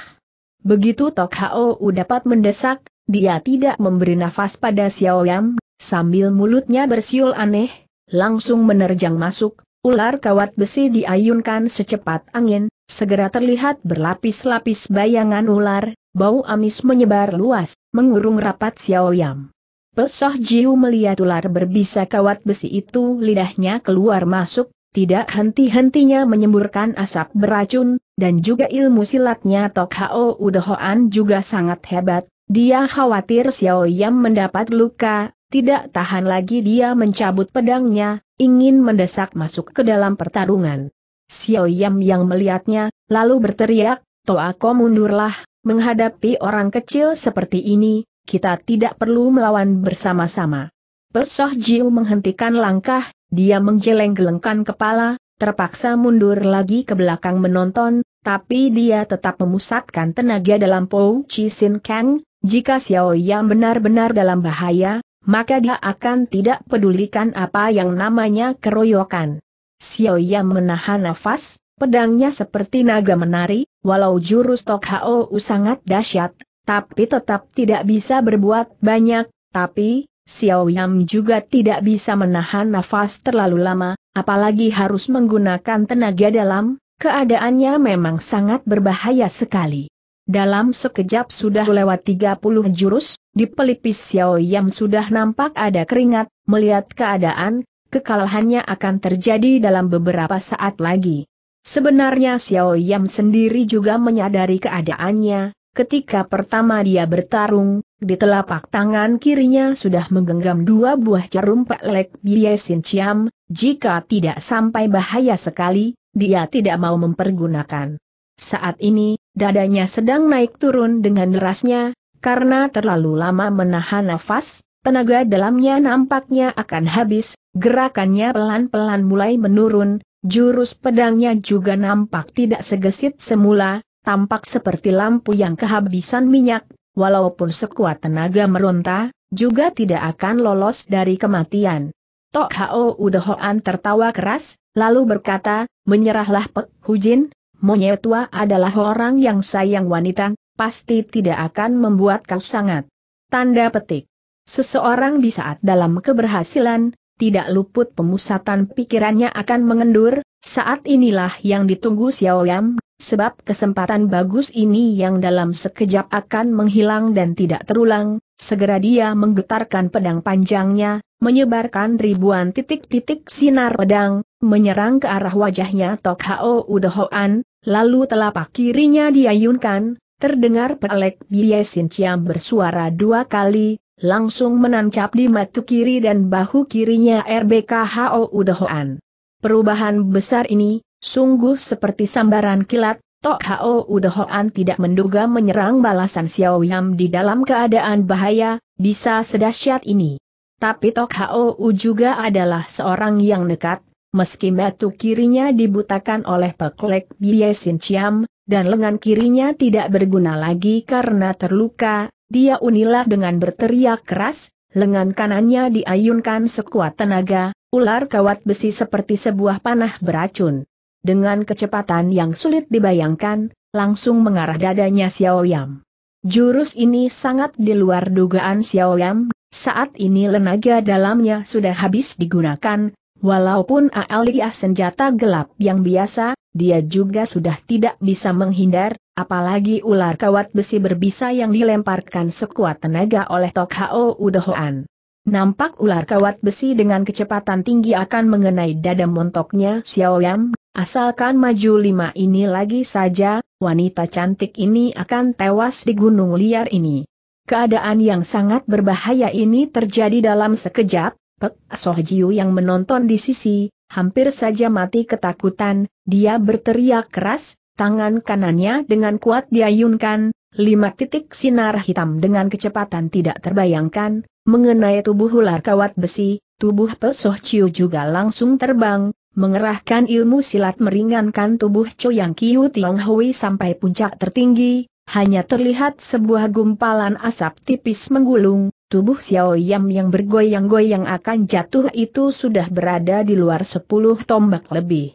Begitu Tok Hao dapat mendesak, dia tidak memberi nafas pada Xiao Yam, sambil mulutnya bersiul aneh, langsung menerjang masuk, ular kawat besi diayunkan secepat angin, segera terlihat berlapis-lapis bayangan ular, bau amis menyebar luas, mengurung rapat Xiao Yam. Pesoh Jiu melihat ular berbisa kawat besi itu lidahnya keluar masuk, tidak henti-hentinya menyemburkan asap beracun, dan juga ilmu silatnya Tok Hao Udohoan juga sangat hebat, dia khawatir Xiao Yam mendapat luka, tidak tahan lagi dia mencabut pedangnya, ingin mendesak masuk ke dalam pertarungan. Xiao Yam yang melihatnya, lalu berteriak, Toako mundurlah, menghadapi orang kecil seperti ini, kita tidak perlu melawan bersama-sama. Pesoh Jiu menghentikan langkah, dia menggeleng-gelengkan kepala, terpaksa mundur lagi ke belakang menonton, tapi dia tetap memusatkan tenaga dalam Pou Chi Sin Kang, jika Xiao Yang benar-benar dalam bahaya, maka dia akan tidak pedulikan apa yang namanya keroyokan. Xiao Yang menahan nafas, pedangnya seperti naga menari, walau jurus Tok Hao sangat dahsyat, tapi tetap tidak bisa berbuat banyak, tapi, Xiao Yam juga tidak bisa menahan nafas terlalu lama, apalagi harus menggunakan tenaga dalam, keadaannya memang sangat berbahaya sekali. Dalam sekejap sudah lewat 30 jurus, di pelipis Xiao Yam sudah nampak ada keringat, melihat keadaan, kekalahannya akan terjadi dalam beberapa saat lagi. Sebenarnya Xiao Yam sendiri juga menyadari keadaannya, ketika pertama dia bertarung, di telapak tangan kirinya sudah menggenggam dua buah jarum pelek Biesin Ciam, jika tidak sampai bahaya sekali, dia tidak mau mempergunakan. Saat ini, dadanya sedang naik turun dengan derasnya, karena terlalu lama menahan nafas, tenaga dalamnya nampaknya akan habis, gerakannya pelan-pelan mulai menurun, jurus pedangnya juga nampak tidak segesit semula, tampak seperti lampu yang kehabisan minyak, walaupun sekuat tenaga meronta, juga tidak akan lolos dari kematian. Tok Hao Udehoan tertawa keras, lalu berkata, menyerahlah Pek Hujin, monyet tua adalah orang yang sayang wanita, pasti tidak akan membuat kau sangat. Tanda petik. Seseorang di saat dalam keberhasilan, tidak luput pemusatan pikirannya akan mengendur, saat inilah yang ditunggu Xiao Yam sebab kesempatan bagus ini yang dalam sekejap akan menghilang dan tidak terulang, segera dia menggetarkan pedang panjangnya, menyebarkan ribuan titik-titik sinar pedang, menyerang ke arah wajahnya Tok Hao Udohoan, lalu telapak kirinya diayunkan, terdengar pelek Bie Sin Chiam bersuara dua kali, langsung menancap di matu kiri dan bahu kirinya RBK Hao Udohoan. Perubahan besar ini, Sungguh seperti sambaran kilat, Tok Hao Udehoan tidak menduga menyerang balasan Xiao Yam di dalam keadaan bahaya, bisa sedahsyat ini. Tapi Tok Hao U juga adalah seorang yang nekat, meski metu kirinya dibutakan oleh peklek Bie Sin Chiam, dan lengan kirinya tidak berguna lagi karena terluka, dia unilah dengan berteriak keras, lengan kanannya diayunkan sekuat tenaga, ular kawat besi seperti sebuah panah beracun. Dengan kecepatan yang sulit dibayangkan, langsung mengarah dadanya Xiao Yam. Jurus ini sangat di luar dugaan Xiao Yam, saat ini lenaga dalamnya sudah habis digunakan, walaupun alias senjata gelap yang biasa, dia juga sudah tidak bisa menghindar, apalagi ular kawat besi berbisa yang dilemparkan sekuat tenaga oleh Tok Hao Udohoan. Nampak ular kawat besi dengan kecepatan tinggi akan mengenai dada montoknya Xiao Yam, Asalkan maju lima ini lagi saja, wanita cantik ini akan tewas di gunung liar ini. Keadaan yang sangat berbahaya ini terjadi dalam sekejap, Pek Sohjiu yang menonton di sisi, hampir saja mati ketakutan, dia berteriak keras, tangan kanannya dengan kuat diayunkan, lima titik sinar hitam dengan kecepatan tidak terbayangkan, mengenai tubuh ular kawat besi, tubuh Pek Sohjiu juga langsung terbang, mengerahkan ilmu silat meringankan tubuh Choyang Kiu Tiong Hui sampai puncak tertinggi, hanya terlihat sebuah gumpalan asap tipis menggulung, tubuh Xiao Yam yang bergoyang-goyang akan jatuh itu sudah berada di luar sepuluh tombak lebih.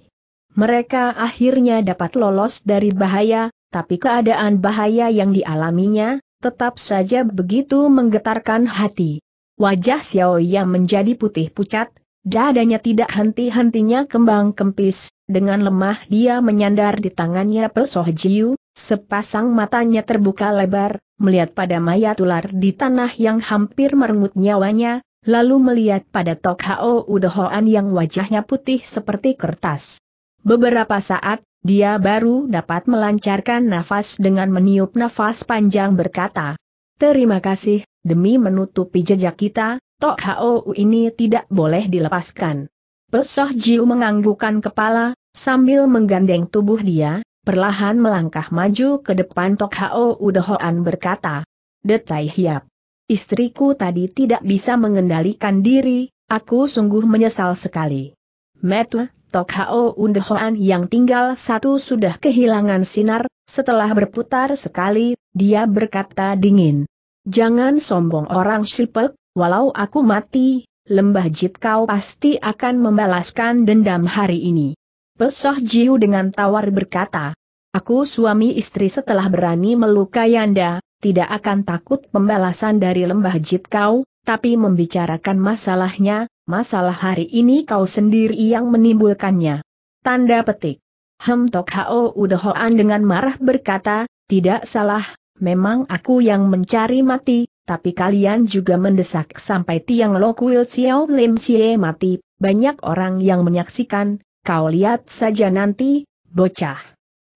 Mereka akhirnya dapat lolos dari bahaya, tapi keadaan bahaya yang dialaminya, tetap saja begitu menggetarkan hati. Wajah Xiao Yang menjadi putih pucat, Dadanya tidak henti-hentinya kembang kempis, dengan lemah dia menyandar di tangannya pesoh jiu, sepasang matanya terbuka lebar, melihat pada mayat ular di tanah yang hampir merenggut nyawanya, lalu melihat pada Tok Hao Udohoan yang wajahnya putih seperti kertas. Beberapa saat, dia baru dapat melancarkan nafas dengan meniup nafas panjang berkata, Terima kasih, demi menutupi jejak kita, Tok Hou ini tidak boleh dilepaskan. Pesoh Jiu menganggukan kepala, sambil menggandeng tubuh dia, perlahan melangkah maju ke depan Tok Hou Udehoan berkata, Detai Hiap. Istriku tadi tidak bisa mengendalikan diri, aku sungguh menyesal sekali. Metu, Tok Hao Udehoan yang tinggal satu sudah kehilangan sinar, setelah berputar sekali, dia berkata dingin. Jangan sombong orang sipek, Walau aku mati, lembah jit kau pasti akan membalaskan dendam hari ini. Pesoh Jiu dengan tawar berkata, Aku suami istri setelah berani melukai Anda, tidak akan takut pembalasan dari lembah jit kau, tapi membicarakan masalahnya, masalah hari ini kau sendiri yang menimbulkannya. Tanda petik. Hem Tok Hao Udohoan dengan marah berkata, tidak salah, memang aku yang mencari mati, tapi kalian juga mendesak sampai Tiang Lokuil Xiao Lim Xie mati, banyak orang yang menyaksikan, kau lihat saja nanti, bocah.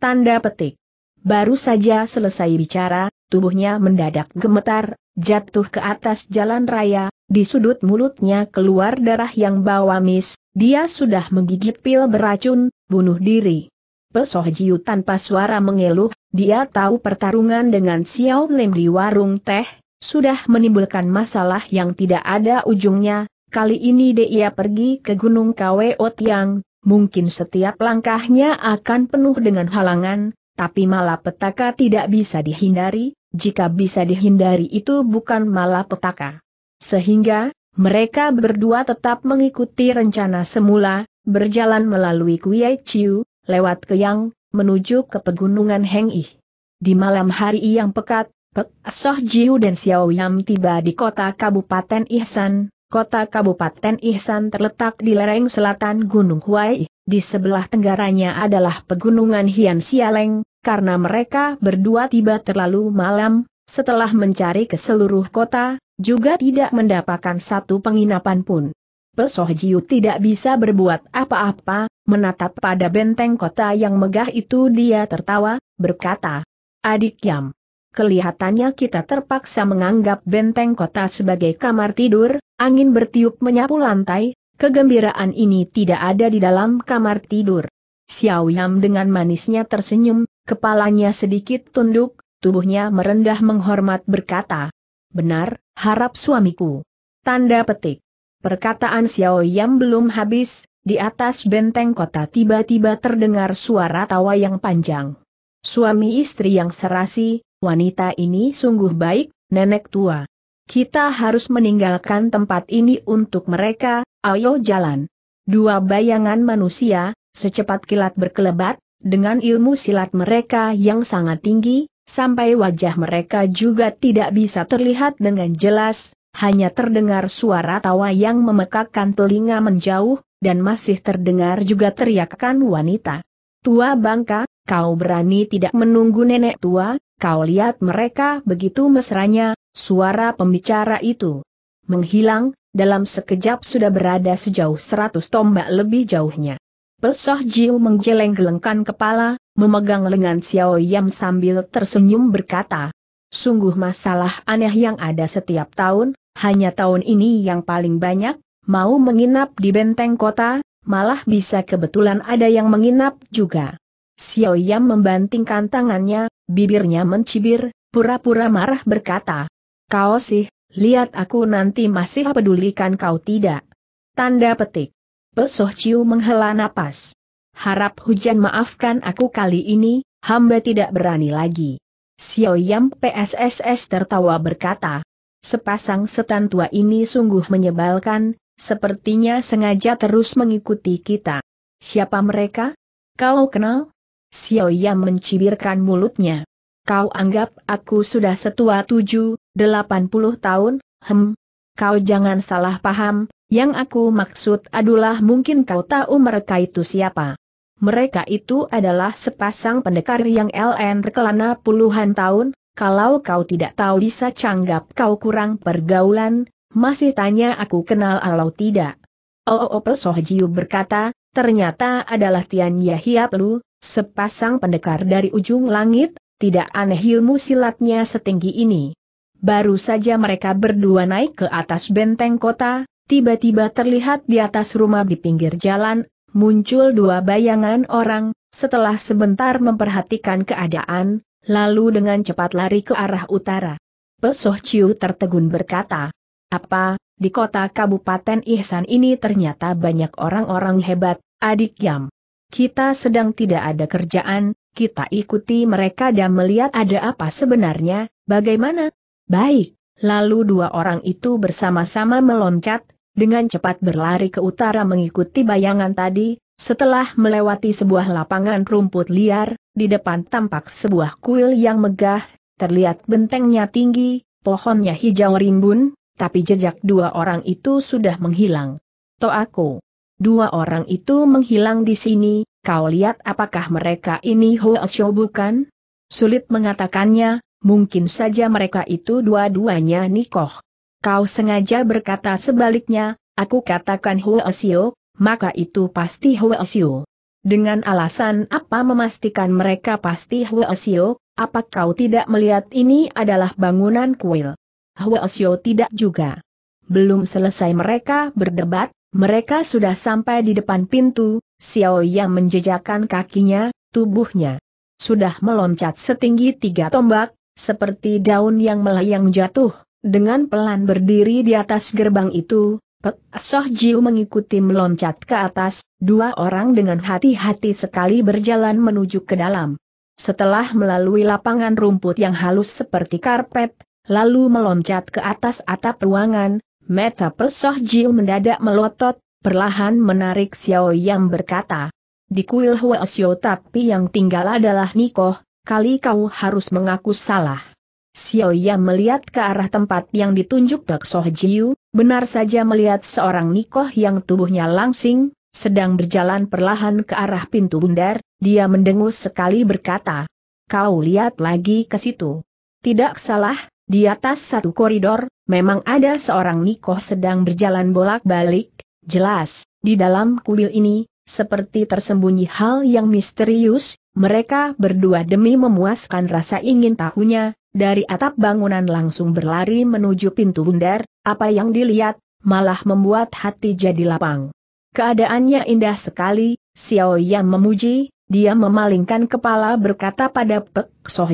Tanda petik. Baru saja selesai bicara, tubuhnya mendadak gemetar, jatuh ke atas jalan raya, di sudut mulutnya keluar darah yang bau amis, dia sudah menggigit pil beracun, bunuh diri. Pesoh Jiu tanpa suara mengeluh, dia tahu pertarungan dengan Xiao Lim di warung teh, sudah menimbulkan masalah yang tidak ada ujungnya, kali ini dia pergi ke Gunung Kweo yang, mungkin setiap langkahnya akan penuh dengan halangan, tapi malapetaka tidak bisa dihindari, jika bisa dihindari itu bukan malapetaka. Sehingga, mereka berdua tetap mengikuti rencana semula, berjalan melalui Kuei Chiu, lewat Keyang, menuju ke pegunungan Heng Di malam hari yang pekat, Pek Soh Jiu dan Xiao Yam tiba di kota Kabupaten Ihsan. Kota Kabupaten Ihsan terletak di lereng selatan Gunung Huai, di sebelah tenggaranya adalah pegunungan Hian Sialeng, karena mereka berdua tiba terlalu malam, setelah mencari ke seluruh kota, juga tidak mendapatkan satu penginapan pun. Pesoh Jiu tidak bisa berbuat apa-apa, menatap pada benteng kota yang megah itu dia tertawa, berkata, Adik Yam, kelihatannya kita terpaksa menganggap benteng kota sebagai kamar tidur, angin bertiup menyapu lantai, kegembiraan ini tidak ada di dalam kamar tidur. Xiao Yam dengan manisnya tersenyum, kepalanya sedikit tunduk, tubuhnya merendah menghormat berkata, Benar, harap suamiku. Tanda petik. Perkataan Xiao Yam belum habis, di atas benteng kota tiba-tiba terdengar suara tawa yang panjang. Suami istri yang serasi, Wanita ini sungguh baik, nenek tua. Kita harus meninggalkan tempat ini untuk mereka, ayo jalan. Dua bayangan manusia, secepat kilat berkelebat, dengan ilmu silat mereka yang sangat tinggi, sampai wajah mereka juga tidak bisa terlihat dengan jelas, hanya terdengar suara tawa yang memekakkan telinga menjauh, dan masih terdengar juga teriakan wanita. Tua bangka, kau berani tidak menunggu nenek tua, Kau lihat mereka begitu mesranya, suara pembicara itu. Menghilang, dalam sekejap sudah berada sejauh seratus tombak lebih jauhnya. Pesoh Jiu menggeleng-gelengkan kepala, memegang lengan Xiao Yam sambil tersenyum berkata, Sungguh masalah aneh yang ada setiap tahun, hanya tahun ini yang paling banyak, mau menginap di benteng kota, malah bisa kebetulan ada yang menginap juga. Xiao Yam membantingkan tangannya, Bibirnya mencibir, pura-pura marah berkata. Kau sih, lihat aku nanti masih pedulikan kau tidak. Tanda petik. Pesoh Ciu menghela napas. Harap hujan maafkan aku kali ini, hamba tidak berani lagi. Xiao Yam PSSS tertawa berkata, sepasang setan tua ini sungguh menyebalkan, sepertinya sengaja terus mengikuti kita. Siapa mereka? Kau kenal? Xiao Ya mencibirkan mulutnya. Kau anggap aku sudah setua tujuh, delapan puluh tahun, hem? Kau jangan salah paham, yang aku maksud adalah mungkin kau tahu mereka itu siapa. Mereka itu adalah sepasang pendekar yang LN berkelana puluhan tahun, kalau kau tidak tahu bisa canggap kau kurang pergaulan, masih tanya aku kenal atau tidak. Oh, oh, oh Pesoh Jiu berkata, ternyata adalah Tian Yahiap Lu. Sepasang pendekar dari ujung langit, tidak aneh ilmu silatnya setinggi ini. Baru saja mereka berdua naik ke atas benteng kota, tiba-tiba terlihat di atas rumah di pinggir jalan, muncul dua bayangan orang, setelah sebentar memperhatikan keadaan, lalu dengan cepat lari ke arah utara. Pesoh Ciu tertegun berkata, apa, di kota Kabupaten Ihsan ini ternyata banyak orang-orang hebat, adik Yam. Kita sedang tidak ada kerjaan, kita ikuti mereka dan melihat ada apa sebenarnya, bagaimana? Baik. Lalu dua orang itu bersama-sama meloncat, dengan cepat berlari ke utara mengikuti bayangan tadi, setelah melewati sebuah lapangan rumput liar, di depan tampak sebuah kuil yang megah, terlihat bentengnya tinggi, pohonnya hijau rimbun, tapi jejak dua orang itu sudah menghilang. aku. Dua orang itu menghilang di sini, kau lihat apakah mereka ini Hoesho bukan? Sulit mengatakannya, mungkin saja mereka itu dua-duanya Nikoh. Kau sengaja berkata sebaliknya, aku katakan Hoesho, maka itu pasti Hoesho. Dengan alasan apa memastikan mereka pasti Hoesho, apa kau tidak melihat ini adalah bangunan kuil? Hoesho tidak juga. Belum selesai mereka berdebat, mereka sudah sampai di depan pintu, Xiao yang menjejakkan kakinya, tubuhnya sudah meloncat setinggi tiga tombak, seperti daun yang melayang jatuh, dengan pelan berdiri di atas gerbang itu, Pek Soh Jiu mengikuti meloncat ke atas, dua orang dengan hati-hati sekali berjalan menuju ke dalam. Setelah melalui lapangan rumput yang halus seperti karpet, lalu meloncat ke atas atap ruangan, Meta Persoh Jiu mendadak melotot, perlahan menarik Xiao yang berkata. Di kuil Hua Xiao tapi yang tinggal adalah Nikoh, kali kau harus mengaku salah. Xiao Yang melihat ke arah tempat yang ditunjuk Dok Soh Jiu, benar saja melihat seorang Nikoh yang tubuhnya langsing, sedang berjalan perlahan ke arah pintu bundar, dia mendengus sekali berkata, Kau lihat lagi ke situ. Tidak salah, di atas satu koridor, memang ada seorang Nikoh sedang berjalan bolak-balik, jelas, di dalam kuil ini, seperti tersembunyi hal yang misterius, mereka berdua demi memuaskan rasa ingin tahunya, dari atap bangunan langsung berlari menuju pintu bundar, apa yang dilihat, malah membuat hati jadi lapang. Keadaannya indah sekali, Xiao Yan memuji, dia memalingkan kepala berkata pada Pek Soh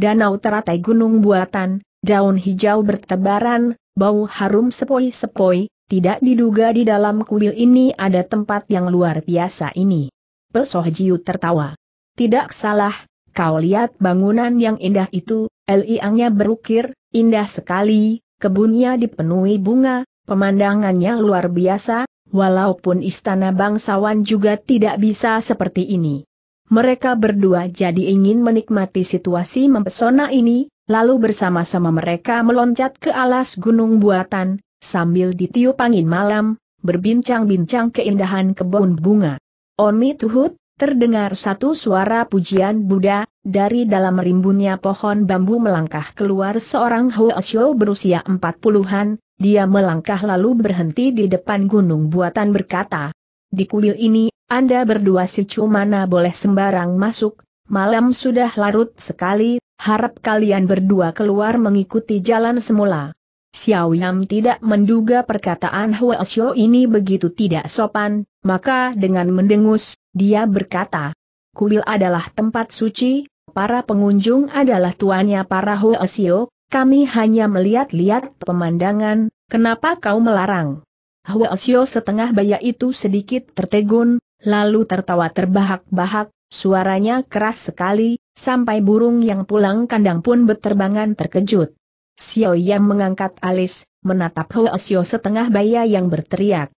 danau teratai gunung buatan, daun hijau bertebaran, bau harum sepoi-sepoi, tidak diduga di dalam kuil ini ada tempat yang luar biasa ini. Pesoh Jiu tertawa. Tidak salah, kau lihat bangunan yang indah itu, Liangnya berukir, indah sekali, kebunnya dipenuhi bunga, pemandangannya luar biasa, walaupun istana bangsawan juga tidak bisa seperti ini. Mereka berdua jadi ingin menikmati situasi mempesona ini, lalu bersama-sama mereka meloncat ke alas gunung buatan, sambil ditiup angin malam, berbincang-bincang keindahan kebun bunga. Oni Tuhut, terdengar satu suara pujian Buddha, dari dalam rimbunnya pohon bambu melangkah keluar seorang Hoesyo berusia empat puluhan, dia melangkah lalu berhenti di depan gunung buatan berkata, di kuil ini anda berdua si mana boleh sembarang masuk, malam sudah larut sekali, harap kalian berdua keluar mengikuti jalan semula. Xiao Yam tidak menduga perkataan Hua Xiao ini begitu tidak sopan, maka dengan mendengus, dia berkata, Kuil adalah tempat suci, para pengunjung adalah tuannya para Hua Xiao, kami hanya melihat-lihat pemandangan, kenapa kau melarang? Hua Xiao setengah baya itu sedikit tertegun, lalu tertawa terbahak-bahak, suaranya keras sekali, sampai burung yang pulang kandang pun berterbangan terkejut. Xiao Yang mengangkat alis, menatap Huo Xiao setengah baya yang berteriak.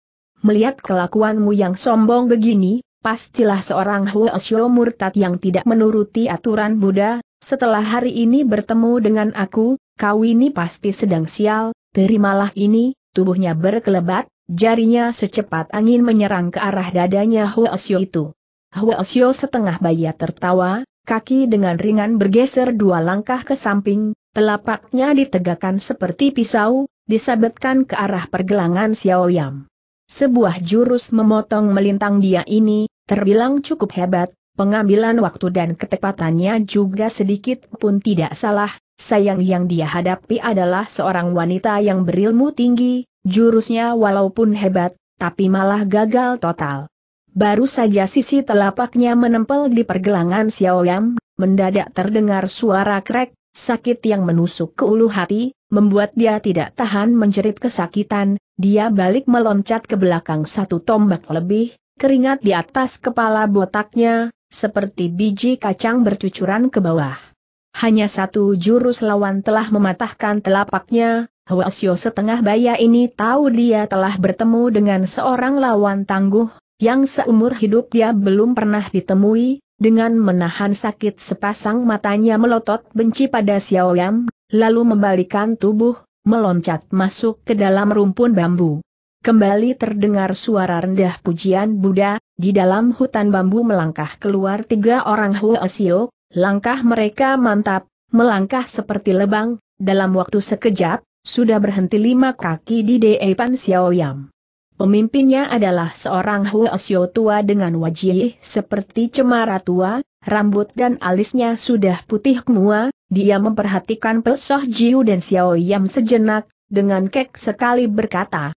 Melihat kelakuanmu yang sombong begini, pastilah seorang Huo Xiao murtad yang tidak menuruti aturan Buddha, setelah hari ini bertemu dengan aku, kau ini pasti sedang sial, terimalah ini, tubuhnya berkelebat, Jarinya secepat angin menyerang ke arah dadanya Xiu itu. Xiu setengah baya tertawa, kaki dengan ringan bergeser dua langkah ke samping, telapaknya ditegakkan seperti pisau, disabetkan ke arah pergelangan Xiao Yam. Sebuah jurus memotong melintang dia ini, terbilang cukup hebat, pengambilan waktu dan ketepatannya juga sedikit pun tidak salah, Sayang yang dia hadapi adalah seorang wanita yang berilmu tinggi, jurusnya walaupun hebat, tapi malah gagal total. Baru saja sisi telapaknya menempel di pergelangan Xiao Yang, mendadak terdengar suara krek, sakit yang menusuk ke ulu hati, membuat dia tidak tahan menjerit kesakitan, dia balik meloncat ke belakang satu tombak lebih, keringat di atas kepala botaknya, seperti biji kacang bercucuran ke bawah. Hanya satu jurus lawan telah mematahkan telapaknya, Huasio setengah baya ini tahu dia telah bertemu dengan seorang lawan tangguh, yang seumur hidup dia belum pernah ditemui, dengan menahan sakit sepasang matanya melotot benci pada Xiao Yam, lalu membalikan tubuh, meloncat masuk ke dalam rumpun bambu. Kembali terdengar suara rendah pujian Buddha, di dalam hutan bambu melangkah keluar tiga orang Huasio, Langkah mereka mantap, melangkah seperti lebang, dalam waktu sekejap, sudah berhenti lima kaki di Depan Xiao Xiaoyam. Pemimpinnya adalah seorang Xiao tua dengan wajih seperti cemara tua, rambut dan alisnya sudah putih kemua, dia memperhatikan Pesoh Jiu dan Xiao Xiaoyam sejenak, dengan kek sekali berkata.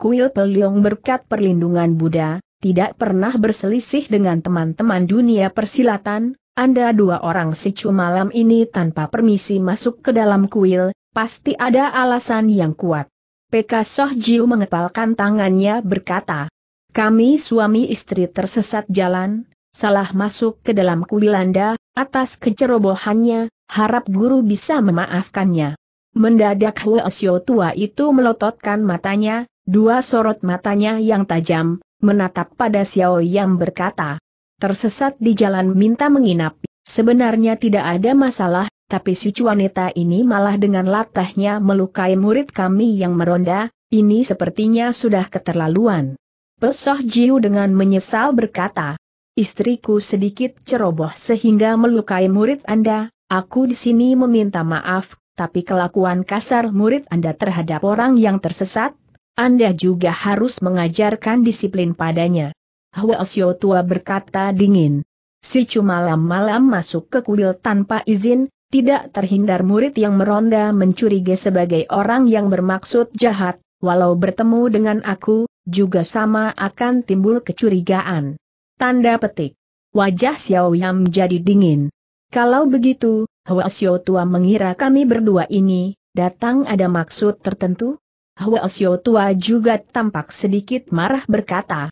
Kuil Peliong berkat perlindungan Buddha, tidak pernah berselisih dengan teman-teman dunia persilatan, anda dua orang sicu malam ini tanpa permisi masuk ke dalam kuil, pasti ada alasan yang kuat. PK Soh Jiu mengepalkan tangannya berkata, Kami suami istri tersesat jalan, salah masuk ke dalam kuil Anda, atas kecerobohannya, harap guru bisa memaafkannya. Mendadak Huo Xiao tua itu melototkan matanya, dua sorot matanya yang tajam, menatap pada Xiao yang berkata, tersesat di jalan minta menginap. Sebenarnya tidak ada masalah, tapi si wanita ini malah dengan latahnya melukai murid kami yang meronda, ini sepertinya sudah keterlaluan. Pesoh Jiu dengan menyesal berkata, Istriku sedikit ceroboh sehingga melukai murid Anda, aku di sini meminta maaf, tapi kelakuan kasar murid Anda terhadap orang yang tersesat, Anda juga harus mengajarkan disiplin padanya. Hwa Sio Tua berkata dingin. Si cuma malam-malam masuk ke kuil tanpa izin, tidak terhindar murid yang meronda mencurigai sebagai orang yang bermaksud jahat, walau bertemu dengan aku, juga sama akan timbul kecurigaan. Tanda petik. Wajah Xiao Yam jadi dingin. Kalau begitu, Hwa Sio Tua mengira kami berdua ini, datang ada maksud tertentu? Hwa Sio Tua juga tampak sedikit marah berkata,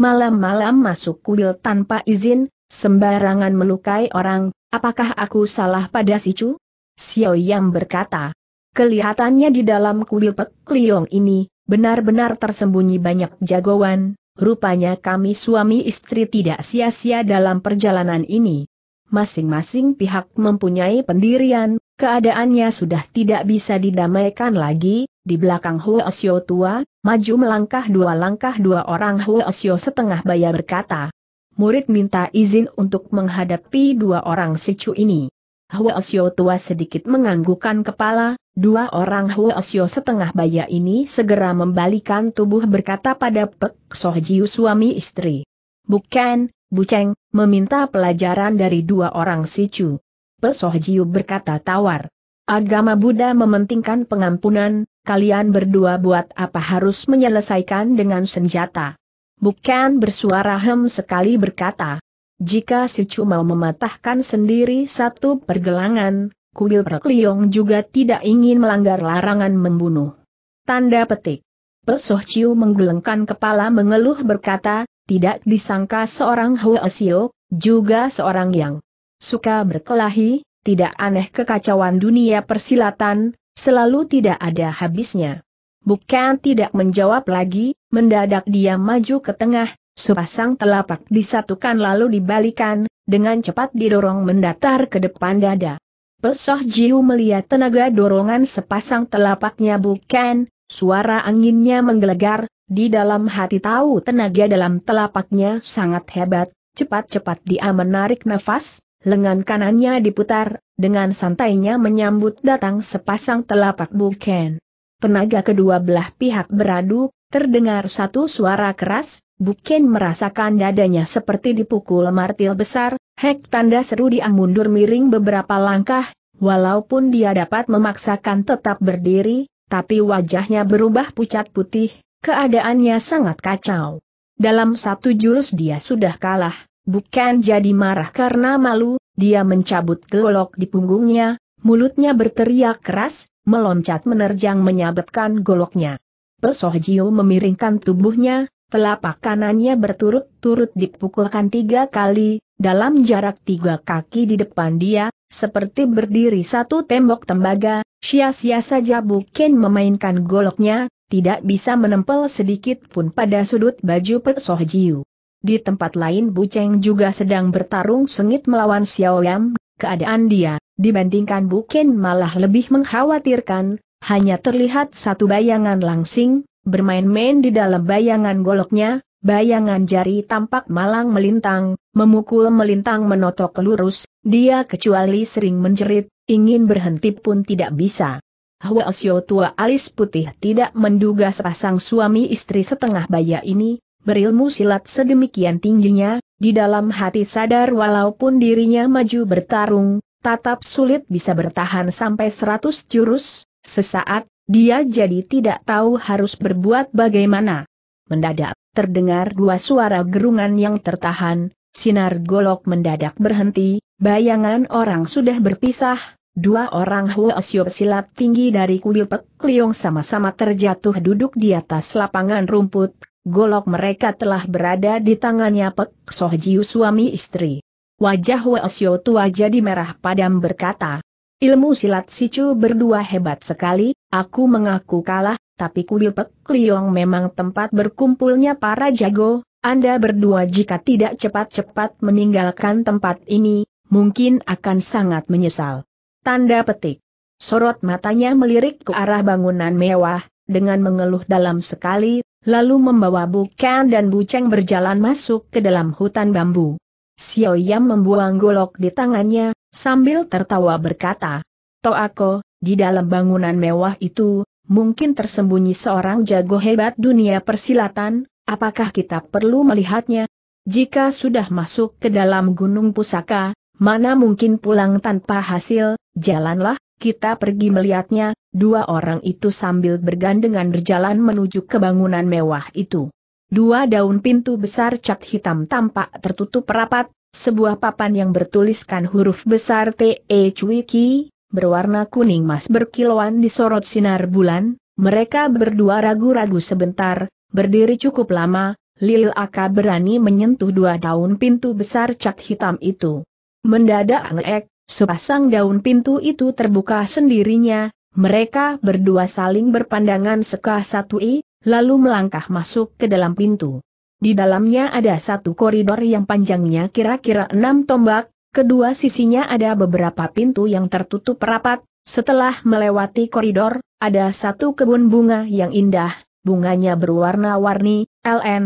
malam-malam masuk kuil tanpa izin, sembarangan melukai orang, apakah aku salah pada si Chu? Xiao Yang berkata, kelihatannya di dalam kuil Pek Liong ini, benar-benar tersembunyi banyak jagoan, rupanya kami suami istri tidak sia-sia dalam perjalanan ini. Masing-masing pihak mempunyai pendirian, keadaannya sudah tidak bisa didamaikan lagi, di belakang Hua Xiao tua, maju melangkah dua langkah dua orang Hua Xiao setengah baya berkata. Murid minta izin untuk menghadapi dua orang sicu ini. Hua Xiao tua sedikit menganggukkan kepala, dua orang Hua Xiao setengah baya ini segera membalikan tubuh berkata pada Pek Soh Jiu suami istri. Bukan, bu Buceng, meminta pelajaran dari dua orang sicu. Pek Soh Jiu berkata tawar. Agama Buddha mementingkan pengampunan, kalian berdua buat apa harus menyelesaikan dengan senjata. Bukan bersuara hem sekali berkata. Jika si Chu mau mematahkan sendiri satu pergelangan, kuil Perkliong juga tidak ingin melanggar larangan membunuh. Tanda petik. Pesoh Chiu menggelengkan kepala mengeluh berkata, tidak disangka seorang Huasio, juga seorang yang suka berkelahi, tidak aneh kekacauan dunia persilatan, Selalu tidak ada habisnya. Bukan tidak menjawab lagi, mendadak dia maju ke tengah, sepasang telapak disatukan lalu dibalikan, dengan cepat didorong mendatar ke depan dada. Pesoh Jiu melihat tenaga dorongan sepasang telapaknya bukan, suara anginnya menggelegar, di dalam hati tahu tenaga dalam telapaknya sangat hebat, cepat-cepat dia menarik nafas, lengan kanannya diputar, dengan santainya menyambut datang sepasang telapak buken. Penaga kedua belah pihak beradu, terdengar satu suara keras, buken merasakan dadanya seperti dipukul martil besar, hek tanda seru dia mundur miring beberapa langkah, walaupun dia dapat memaksakan tetap berdiri, tapi wajahnya berubah pucat putih, keadaannya sangat kacau. Dalam satu jurus dia sudah kalah bukan jadi marah karena malu, dia mencabut golok di punggungnya, mulutnya berteriak keras, meloncat menerjang menyabetkan goloknya. Pesoh Jio memiringkan tubuhnya, telapak kanannya berturut-turut dipukulkan tiga kali, dalam jarak tiga kaki di depan dia, seperti berdiri satu tembok tembaga, sia-sia saja bukan memainkan goloknya, tidak bisa menempel sedikit pun pada sudut baju Pesoh Jiu. Di tempat lain Bu Cheng juga sedang bertarung sengit melawan Xiao Yam, keadaan dia, dibandingkan Bu Ken malah lebih mengkhawatirkan, hanya terlihat satu bayangan langsing, bermain-main di dalam bayangan goloknya, bayangan jari tampak malang melintang, memukul melintang menotok lurus, dia kecuali sering menjerit, ingin berhenti pun tidak bisa. Hwa Sio tua alis putih tidak menduga sepasang suami istri setengah baya ini, berilmu silat sedemikian tingginya, di dalam hati sadar walaupun dirinya maju bertarung, tatap sulit bisa bertahan sampai seratus jurus, sesaat, dia jadi tidak tahu harus berbuat bagaimana. Mendadak, terdengar dua suara gerungan yang tertahan, sinar golok mendadak berhenti, bayangan orang sudah berpisah, Dua orang Huasyo silat tinggi dari kuil Pek Liong sama-sama terjatuh duduk di atas lapangan rumput, golok mereka telah berada di tangannya Pek Sohjiu suami istri. Wajah Weosio tua jadi merah padam berkata, Ilmu silat Sicu berdua hebat sekali, aku mengaku kalah, tapi kuil Pek Liong memang tempat berkumpulnya para jago, Anda berdua jika tidak cepat-cepat meninggalkan tempat ini, mungkin akan sangat menyesal. Tanda petik. Sorot matanya melirik ke arah bangunan mewah, dengan mengeluh dalam sekali, lalu membawa Bukan dan Buceng berjalan masuk ke dalam hutan bambu. Xiao Yam membuang golok di tangannya, sambil tertawa berkata, aku, di dalam bangunan mewah itu, mungkin tersembunyi seorang jago hebat dunia persilatan, apakah kita perlu melihatnya? Jika sudah masuk ke dalam gunung pusaka, mana mungkin pulang tanpa hasil, jalanlah, kita pergi melihatnya, Dua orang itu sambil bergandengan berjalan menuju ke bangunan mewah itu. Dua daun pintu besar cat hitam tampak tertutup rapat, sebuah papan yang bertuliskan huruf besar T.E. Cuiki, berwarna kuning emas berkilauan disorot sinar bulan, mereka berdua ragu-ragu sebentar, berdiri cukup lama, Lil Aka berani menyentuh dua daun pintu besar cat hitam itu. Mendadak ngeek, sepasang daun pintu itu terbuka sendirinya, mereka berdua saling berpandangan seka satu i, lalu melangkah masuk ke dalam pintu. Di dalamnya ada satu koridor yang panjangnya kira-kira enam tombak, kedua sisinya ada beberapa pintu yang tertutup rapat, setelah melewati koridor, ada satu kebun bunga yang indah, bunganya berwarna-warni,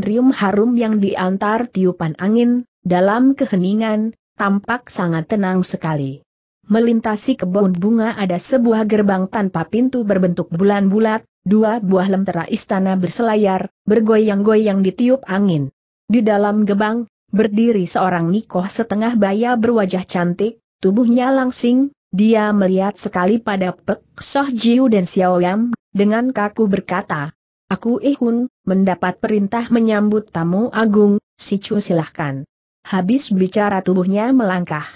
rium harum yang diantar tiupan angin, dalam keheningan, tampak sangat tenang sekali. Melintasi kebun bunga ada sebuah gerbang tanpa pintu berbentuk bulan bulat, dua buah lentera istana berselayar, bergoyang-goyang di tiup angin. Di dalam gebang, berdiri seorang Nikoh setengah baya berwajah cantik, tubuhnya langsing, dia melihat sekali pada Pek Soh Jiu dan Xiao Yam, dengan kaku berkata, Aku Ihun, mendapat perintah menyambut tamu agung, si Chu silahkan. Habis bicara tubuhnya melangkah.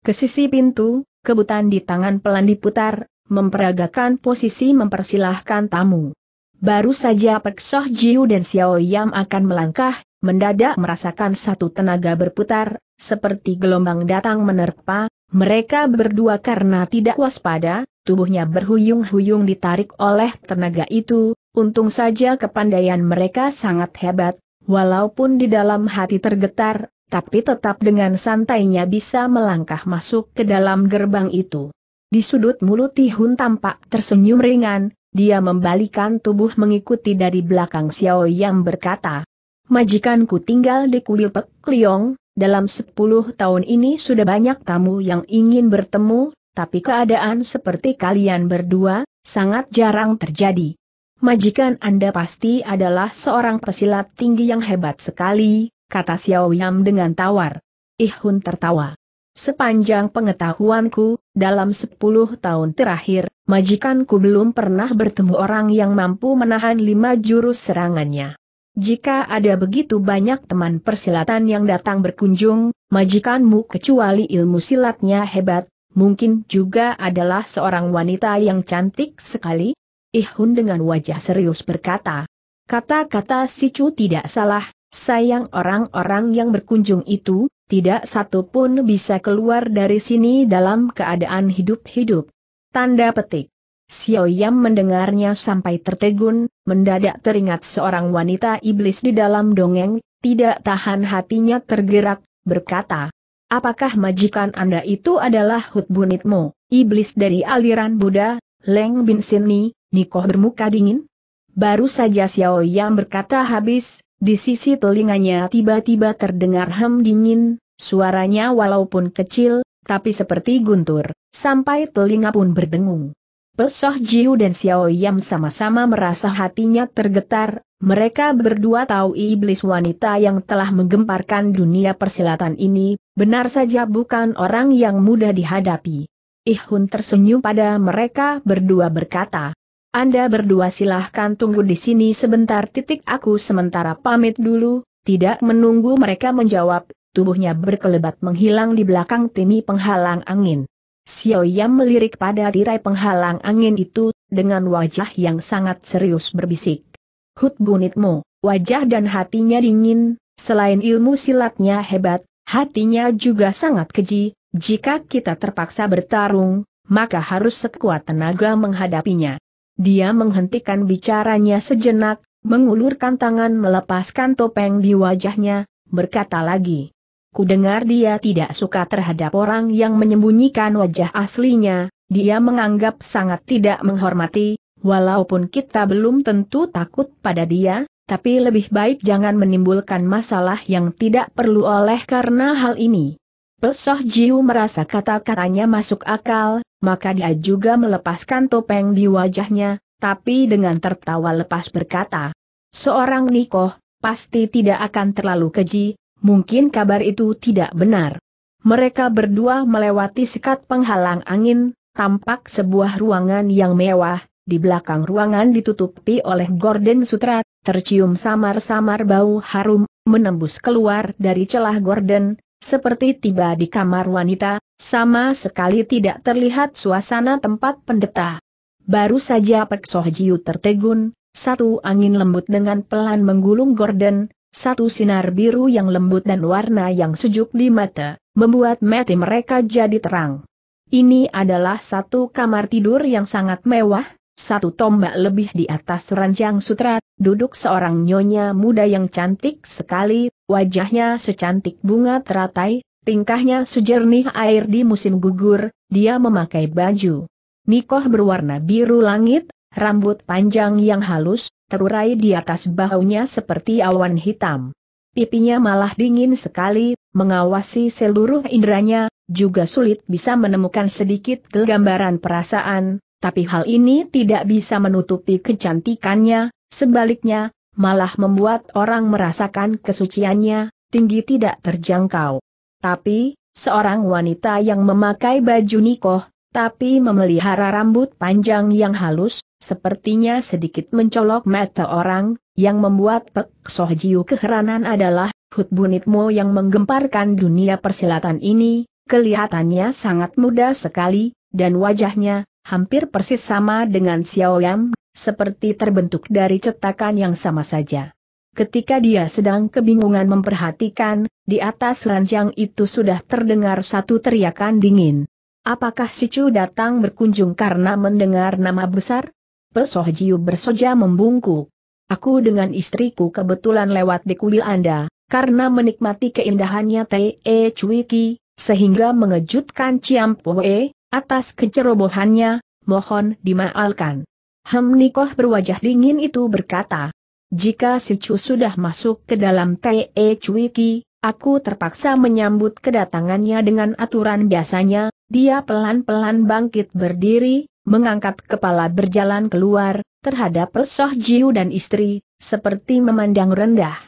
Ke sisi pintu, kebutan di tangan pelan diputar, memperagakan posisi mempersilahkan tamu. Baru saja Peksoh Jiu dan Xiao Yam akan melangkah, mendadak merasakan satu tenaga berputar, seperti gelombang datang menerpa, mereka berdua karena tidak waspada, tubuhnya berhuyung-huyung ditarik oleh tenaga itu, untung saja kepandaian mereka sangat hebat, walaupun di dalam hati tergetar, tapi tetap dengan santainya bisa melangkah masuk ke dalam gerbang itu. Di sudut mulut Tihun tampak tersenyum ringan, dia membalikan tubuh mengikuti dari belakang Xiao yang berkata, Majikanku tinggal di kuil Pek Liong, dalam sepuluh tahun ini sudah banyak tamu yang ingin bertemu, tapi keadaan seperti kalian berdua, sangat jarang terjadi. Majikan Anda pasti adalah seorang pesilat tinggi yang hebat sekali, kata Xiao Yam dengan tawar. Ihun tertawa. Sepanjang pengetahuanku, dalam sepuluh tahun terakhir, majikanku belum pernah bertemu orang yang mampu menahan lima jurus serangannya. Jika ada begitu banyak teman persilatan yang datang berkunjung, majikanmu kecuali ilmu silatnya hebat, mungkin juga adalah seorang wanita yang cantik sekali? Ihun dengan wajah serius berkata. Kata-kata si Chu tidak salah, Sayang orang-orang yang berkunjung itu, tidak satu pun bisa keluar dari sini dalam keadaan hidup-hidup. Tanda petik. Xiao Yam mendengarnya sampai tertegun, mendadak teringat seorang wanita iblis di dalam dongeng, tidak tahan hatinya tergerak, berkata, Apakah majikan Anda itu adalah Hutbunitmu, iblis dari aliran Buddha, Leng Bin Ni Nikoh bermuka dingin? Baru saja Xiao Yam berkata habis, di sisi telinganya tiba-tiba terdengar hem dingin, suaranya walaupun kecil, tapi seperti guntur, sampai telinga pun berdengung. Pesoh Jiu dan Xiao Yam sama-sama merasa hatinya tergetar, mereka berdua tahu iblis wanita yang telah menggemparkan dunia persilatan ini, benar saja bukan orang yang mudah dihadapi. Ihun tersenyum pada mereka berdua berkata, anda berdua silahkan tunggu di sini sebentar titik aku sementara pamit dulu, tidak menunggu mereka menjawab, tubuhnya berkelebat menghilang di belakang tini penghalang angin. Xiao Yam melirik pada tirai penghalang angin itu, dengan wajah yang sangat serius berbisik. Hut bunitmu, wajah dan hatinya dingin, selain ilmu silatnya hebat, hatinya juga sangat keji, jika kita terpaksa bertarung, maka harus sekuat tenaga menghadapinya. Dia menghentikan bicaranya sejenak, mengulurkan tangan melepaskan topeng di wajahnya, berkata lagi. Ku dengar dia tidak suka terhadap orang yang menyembunyikan wajah aslinya, dia menganggap sangat tidak menghormati, walaupun kita belum tentu takut pada dia, tapi lebih baik jangan menimbulkan masalah yang tidak perlu oleh karena hal ini. Pesoh Jiu merasa kata-katanya masuk akal, maka dia juga melepaskan topeng di wajahnya, tapi dengan tertawa lepas berkata, Seorang Nikoh, pasti tidak akan terlalu keji, mungkin kabar itu tidak benar. Mereka berdua melewati sekat penghalang angin, tampak sebuah ruangan yang mewah, di belakang ruangan ditutupi oleh gorden sutra, tercium samar-samar bau harum, menembus keluar dari celah gorden, seperti tiba di kamar wanita, sama sekali tidak terlihat suasana tempat pendeta. Baru saja Pek Sohjiu tertegun, satu angin lembut dengan pelan menggulung Gordon, satu sinar biru yang lembut dan warna yang sejuk di mata, membuat mati mereka jadi terang. Ini adalah satu kamar tidur yang sangat mewah, satu tombak lebih di atas ranjang sutra, duduk seorang nyonya muda yang cantik sekali, wajahnya secantik bunga teratai, tingkahnya sejernih air di musim gugur, dia memakai baju. Nikoh berwarna biru langit, rambut panjang yang halus, terurai di atas bahunya seperti awan hitam. Pipinya malah dingin sekali, mengawasi seluruh inderanya, juga sulit bisa menemukan sedikit gambaran perasaan, tapi hal ini tidak bisa menutupi kecantikannya, sebaliknya, malah membuat orang merasakan kesuciannya, tinggi tidak terjangkau. Tapi, seorang wanita yang memakai baju nikoh, tapi memelihara rambut panjang yang halus, sepertinya sedikit mencolok mata orang, yang membuat Pek Sohjiu keheranan adalah, Hutbunitmo yang menggemparkan dunia persilatan ini, kelihatannya sangat muda sekali, dan wajahnya, hampir persis sama dengan Xiao Yam, seperti terbentuk dari cetakan yang sama saja. Ketika dia sedang kebingungan memperhatikan, di atas ranjang itu sudah terdengar satu teriakan dingin. Apakah si Chu datang berkunjung karena mendengar nama besar? Pesoh Jiu bersoja membungkuk. Aku dengan istriku kebetulan lewat di kuil Anda, karena menikmati keindahannya Te Cuiki, sehingga mengejutkan Ciam Pue, Atas kecerobohannya, mohon dimaalkan. Hem berwajah dingin itu berkata, jika si Chu sudah masuk ke dalam Te e Cuiki, aku terpaksa menyambut kedatangannya dengan aturan biasanya, dia pelan-pelan bangkit berdiri, mengangkat kepala berjalan keluar, terhadap Pesoh Jiu dan istri, seperti memandang rendah.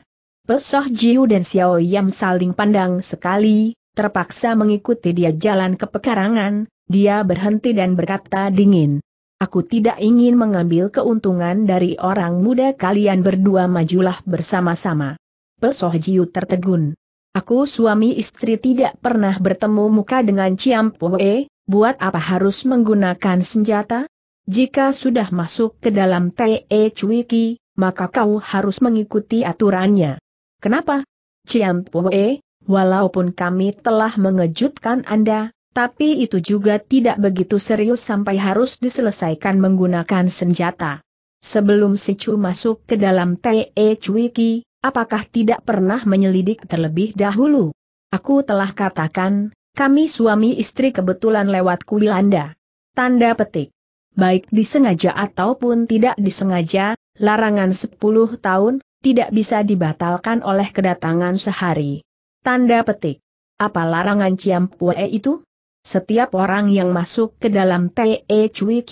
Pesoh Jiu dan Xiao Yam saling pandang sekali, terpaksa mengikuti dia jalan ke pekarangan, dia berhenti dan berkata dingin. Aku tidak ingin mengambil keuntungan dari orang muda kalian berdua majulah bersama-sama. Pesoh Jiu tertegun. Aku suami istri tidak pernah bertemu muka dengan Ciam Poe, buat apa harus menggunakan senjata? Jika sudah masuk ke dalam Te Cuiki, maka kau harus mengikuti aturannya. Kenapa? Ciam Poe, walaupun kami telah mengejutkan Anda, tapi itu juga tidak begitu serius sampai harus diselesaikan menggunakan senjata. Sebelum si Chu masuk ke dalam Te Cuiki, apakah tidak pernah menyelidik terlebih dahulu? Aku telah katakan, kami suami istri kebetulan lewat kuil Anda. Tanda petik. Baik disengaja ataupun tidak disengaja, larangan 10 tahun, tidak bisa dibatalkan oleh kedatangan sehari. Tanda petik. Apa larangan Ciampue itu? Setiap orang yang masuk ke dalam Te Cui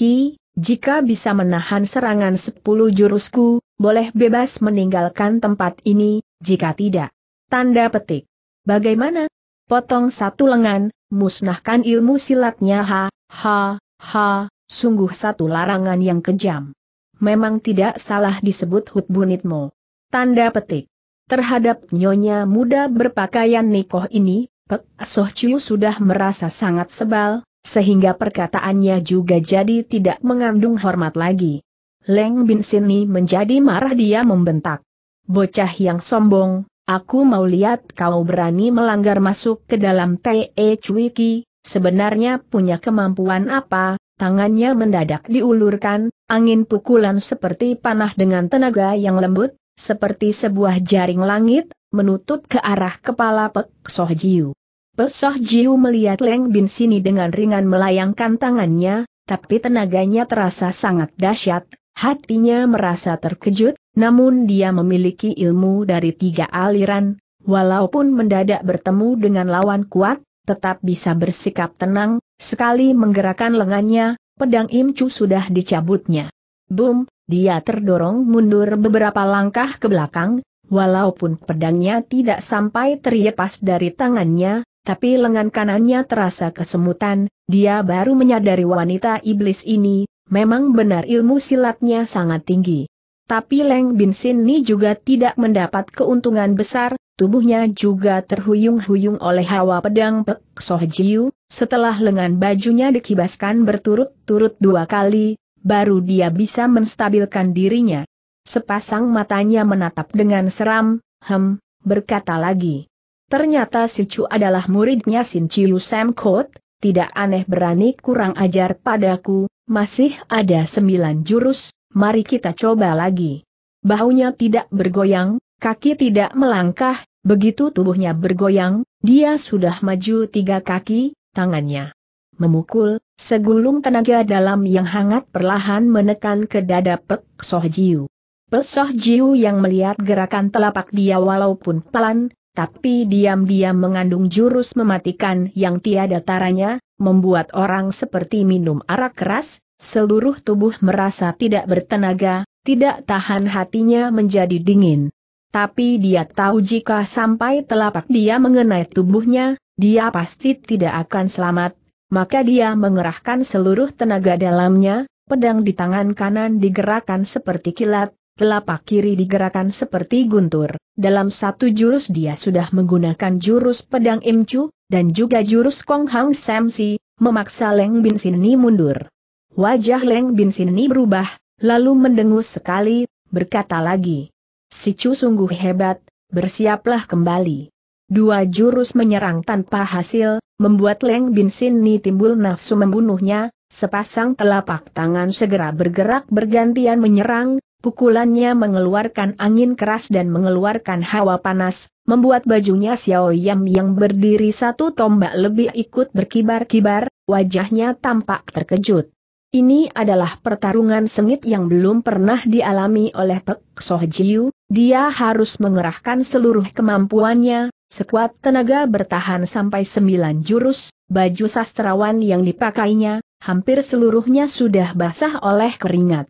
jika bisa menahan serangan sepuluh jurusku, boleh bebas meninggalkan tempat ini, jika tidak. Tanda petik. Bagaimana? Potong satu lengan, musnahkan ilmu silatnya ha, ha, ha, sungguh satu larangan yang kejam. Memang tidak salah disebut hutbunitmu. Tanda petik. Terhadap nyonya muda berpakaian nikoh ini, Pek Chiu sudah merasa sangat sebal, sehingga perkataannya juga jadi tidak mengandung hormat lagi. Leng Bin Sini menjadi marah dia membentak. Bocah yang sombong, aku mau lihat kau berani melanggar masuk ke dalam Te Cuiki, sebenarnya punya kemampuan apa, tangannya mendadak diulurkan, angin pukulan seperti panah dengan tenaga yang lembut, seperti sebuah jaring langit, menutup ke arah kepala Pek Jiu. Pesoh Jiu melihat Leng Bin Sini dengan ringan melayangkan tangannya, tapi tenaganya terasa sangat dahsyat, hatinya merasa terkejut, namun dia memiliki ilmu dari tiga aliran, walaupun mendadak bertemu dengan lawan kuat, tetap bisa bersikap tenang, sekali menggerakkan lengannya, pedang Im Chu sudah dicabutnya. Boom, dia terdorong mundur beberapa langkah ke belakang, walaupun pedangnya tidak sampai terlepas dari tangannya, tapi lengan kanannya terasa kesemutan, dia baru menyadari wanita iblis ini, memang benar ilmu silatnya sangat tinggi. Tapi Leng Bin Sin ini juga tidak mendapat keuntungan besar, tubuhnya juga terhuyung-huyung oleh hawa pedang Pek Soh Jiu, setelah lengan bajunya dikibaskan berturut-turut dua kali, baru dia bisa menstabilkan dirinya. Sepasang matanya menatap dengan seram, hem, berkata lagi. Ternyata si Chu adalah muridnya Sin Chiu Sam Kot, tidak aneh berani kurang ajar padaku, masih ada sembilan jurus, mari kita coba lagi. Bahunya tidak bergoyang, kaki tidak melangkah, begitu tubuhnya bergoyang, dia sudah maju tiga kaki, tangannya memukul, segulung tenaga dalam yang hangat perlahan menekan ke dada Pek Soh Jiu. Pek Jiu yang melihat gerakan telapak dia walaupun pelan, tapi diam-diam mengandung jurus mematikan yang tiada taranya, membuat orang seperti minum arak keras, seluruh tubuh merasa tidak bertenaga, tidak tahan hatinya menjadi dingin. Tapi dia tahu jika sampai telapak dia mengenai tubuhnya, dia pasti tidak akan selamat, maka dia mengerahkan seluruh tenaga dalamnya, pedang di tangan kanan digerakkan seperti kilat, telapak kiri digerakkan seperti guntur. Dalam satu jurus dia sudah menggunakan jurus pedang Imcu, dan juga jurus Kong Hang Samsi, memaksa Leng Bin sini mundur. Wajah Leng Bin sini berubah, lalu mendengus sekali, berkata lagi. Si Chu sungguh hebat, bersiaplah kembali. Dua jurus menyerang tanpa hasil, membuat Leng Bin sini timbul nafsu membunuhnya, sepasang telapak tangan segera bergerak bergantian menyerang, Pukulannya mengeluarkan angin keras dan mengeluarkan hawa panas, membuat bajunya Xiao Yam yang berdiri satu tombak lebih ikut berkibar-kibar, wajahnya tampak terkejut. Ini adalah pertarungan sengit yang belum pernah dialami oleh Pek Soh Jiu, dia harus mengerahkan seluruh kemampuannya, sekuat tenaga bertahan sampai sembilan jurus, baju sastrawan yang dipakainya, hampir seluruhnya sudah basah oleh keringat.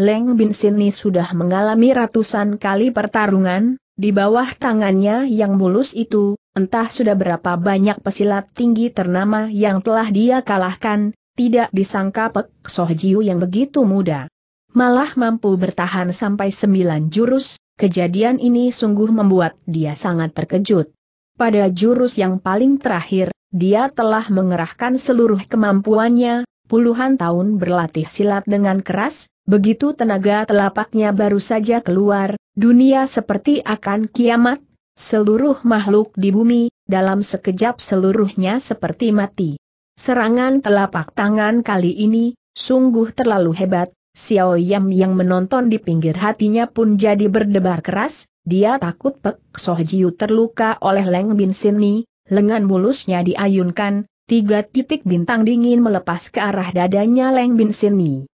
Leng Bin Sini sudah mengalami ratusan kali pertarungan, di bawah tangannya yang mulus itu, entah sudah berapa banyak pesilat tinggi ternama yang telah dia kalahkan, tidak disangka Pek Soh Jiu yang begitu muda. Malah mampu bertahan sampai sembilan jurus, kejadian ini sungguh membuat dia sangat terkejut. Pada jurus yang paling terakhir, dia telah mengerahkan seluruh kemampuannya, puluhan tahun berlatih silat dengan keras, Begitu tenaga telapaknya baru saja keluar, dunia seperti akan kiamat, seluruh makhluk di bumi, dalam sekejap seluruhnya seperti mati. Serangan telapak tangan kali ini, sungguh terlalu hebat, Xiao Yam yang menonton di pinggir hatinya pun jadi berdebar keras, dia takut Pek Soh terluka oleh Leng Bin Sini, lengan mulusnya diayunkan, tiga titik bintang dingin melepas ke arah dadanya Leng Bin Sini.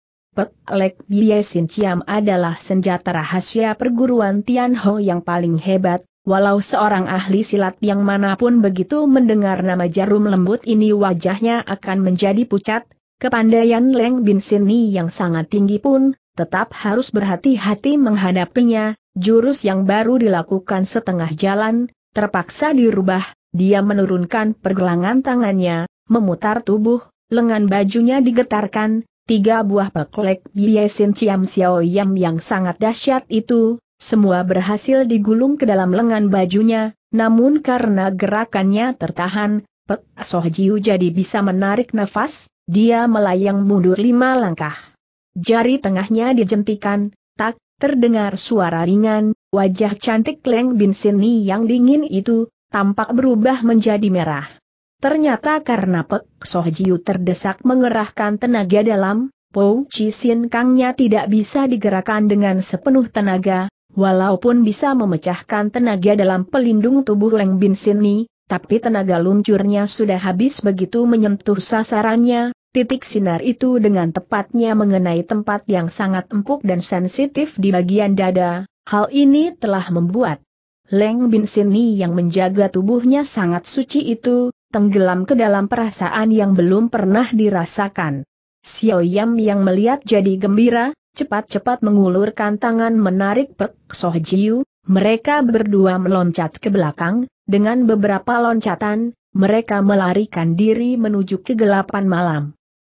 Lek Bie Sin Ciam adalah senjata rahasia perguruan Tianho yang paling hebat, walau seorang ahli silat yang manapun begitu mendengar nama jarum lembut ini wajahnya akan menjadi pucat, kepandaian Leng Bin Sini yang sangat tinggi pun, tetap harus berhati-hati menghadapinya, jurus yang baru dilakukan setengah jalan, terpaksa dirubah, dia menurunkan pergelangan tangannya, memutar tubuh, lengan bajunya digetarkan, tiga buah peklek Biesin Ciam Xiao Yam yang sangat dahsyat itu, semua berhasil digulung ke dalam lengan bajunya, namun karena gerakannya tertahan, Pek Soh jadi bisa menarik nafas, dia melayang mundur lima langkah. Jari tengahnya dijentikan, tak, terdengar suara ringan, wajah cantik Leng Bin Sini yang dingin itu, tampak berubah menjadi merah. Ternyata karena Pek Soh Jiu terdesak mengerahkan tenaga dalam, Po Chi Sin Kangnya tidak bisa digerakkan dengan sepenuh tenaga, walaupun bisa memecahkan tenaga dalam pelindung tubuh Leng Bin Sini, tapi tenaga luncurnya sudah habis begitu menyentuh sasarannya, titik sinar itu dengan tepatnya mengenai tempat yang sangat empuk dan sensitif di bagian dada, hal ini telah membuat Leng Bin Sini yang menjaga tubuhnya sangat suci itu, tenggelam ke dalam perasaan yang belum pernah dirasakan. Xiao Yam yang melihat jadi gembira, cepat-cepat mengulurkan tangan menarik Pek Soh Jiu, mereka berdua meloncat ke belakang, dengan beberapa loncatan, mereka melarikan diri menuju kegelapan malam.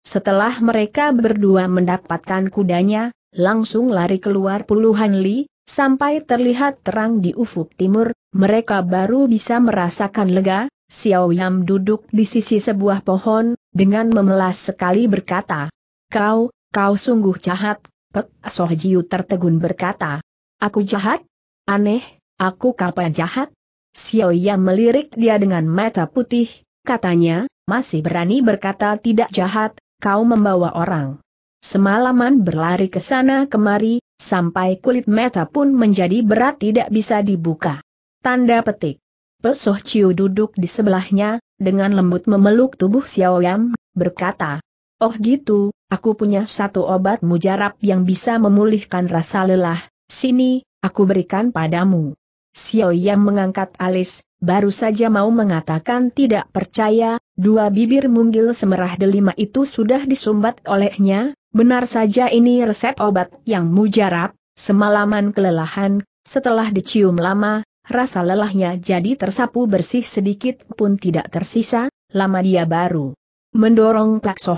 Setelah mereka berdua mendapatkan kudanya, langsung lari keluar puluhan li, sampai terlihat terang di ufuk timur, mereka baru bisa merasakan lega, Xiao Yam duduk di sisi sebuah pohon, dengan memelas sekali berkata, Kau, kau sungguh jahat, Pek Soh Jiu tertegun berkata, Aku jahat? Aneh, aku kapan jahat? Xiao Yam melirik dia dengan mata putih, katanya, masih berani berkata tidak jahat, kau membawa orang. Semalaman berlari ke sana kemari, sampai kulit mata pun menjadi berat tidak bisa dibuka. Tanda petik. Pesoh Ciu duduk di sebelahnya, dengan lembut memeluk tubuh Xiao Yam, berkata, Oh gitu, aku punya satu obat mujarab yang bisa memulihkan rasa lelah, sini, aku berikan padamu. Xiao Yam mengangkat alis, baru saja mau mengatakan tidak percaya, dua bibir mungil semerah delima itu sudah disumbat olehnya, benar saja ini resep obat yang mujarab, semalaman kelelahan, setelah dicium lama, rasa lelahnya jadi tersapu bersih sedikit pun tidak tersisa, lama dia baru mendorong Pak Soh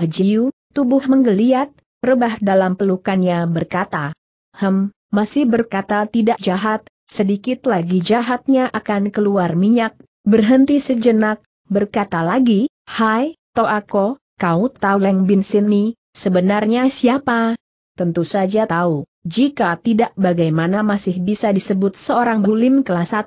tubuh menggeliat, rebah dalam pelukannya berkata, Hem, masih berkata tidak jahat, sedikit lagi jahatnya akan keluar minyak, berhenti sejenak, berkata lagi, Hai, Toako, kau tahu Leng Bin Sini, sebenarnya siapa? Tentu saja tahu. Jika tidak bagaimana masih bisa disebut seorang bulim kelas 1?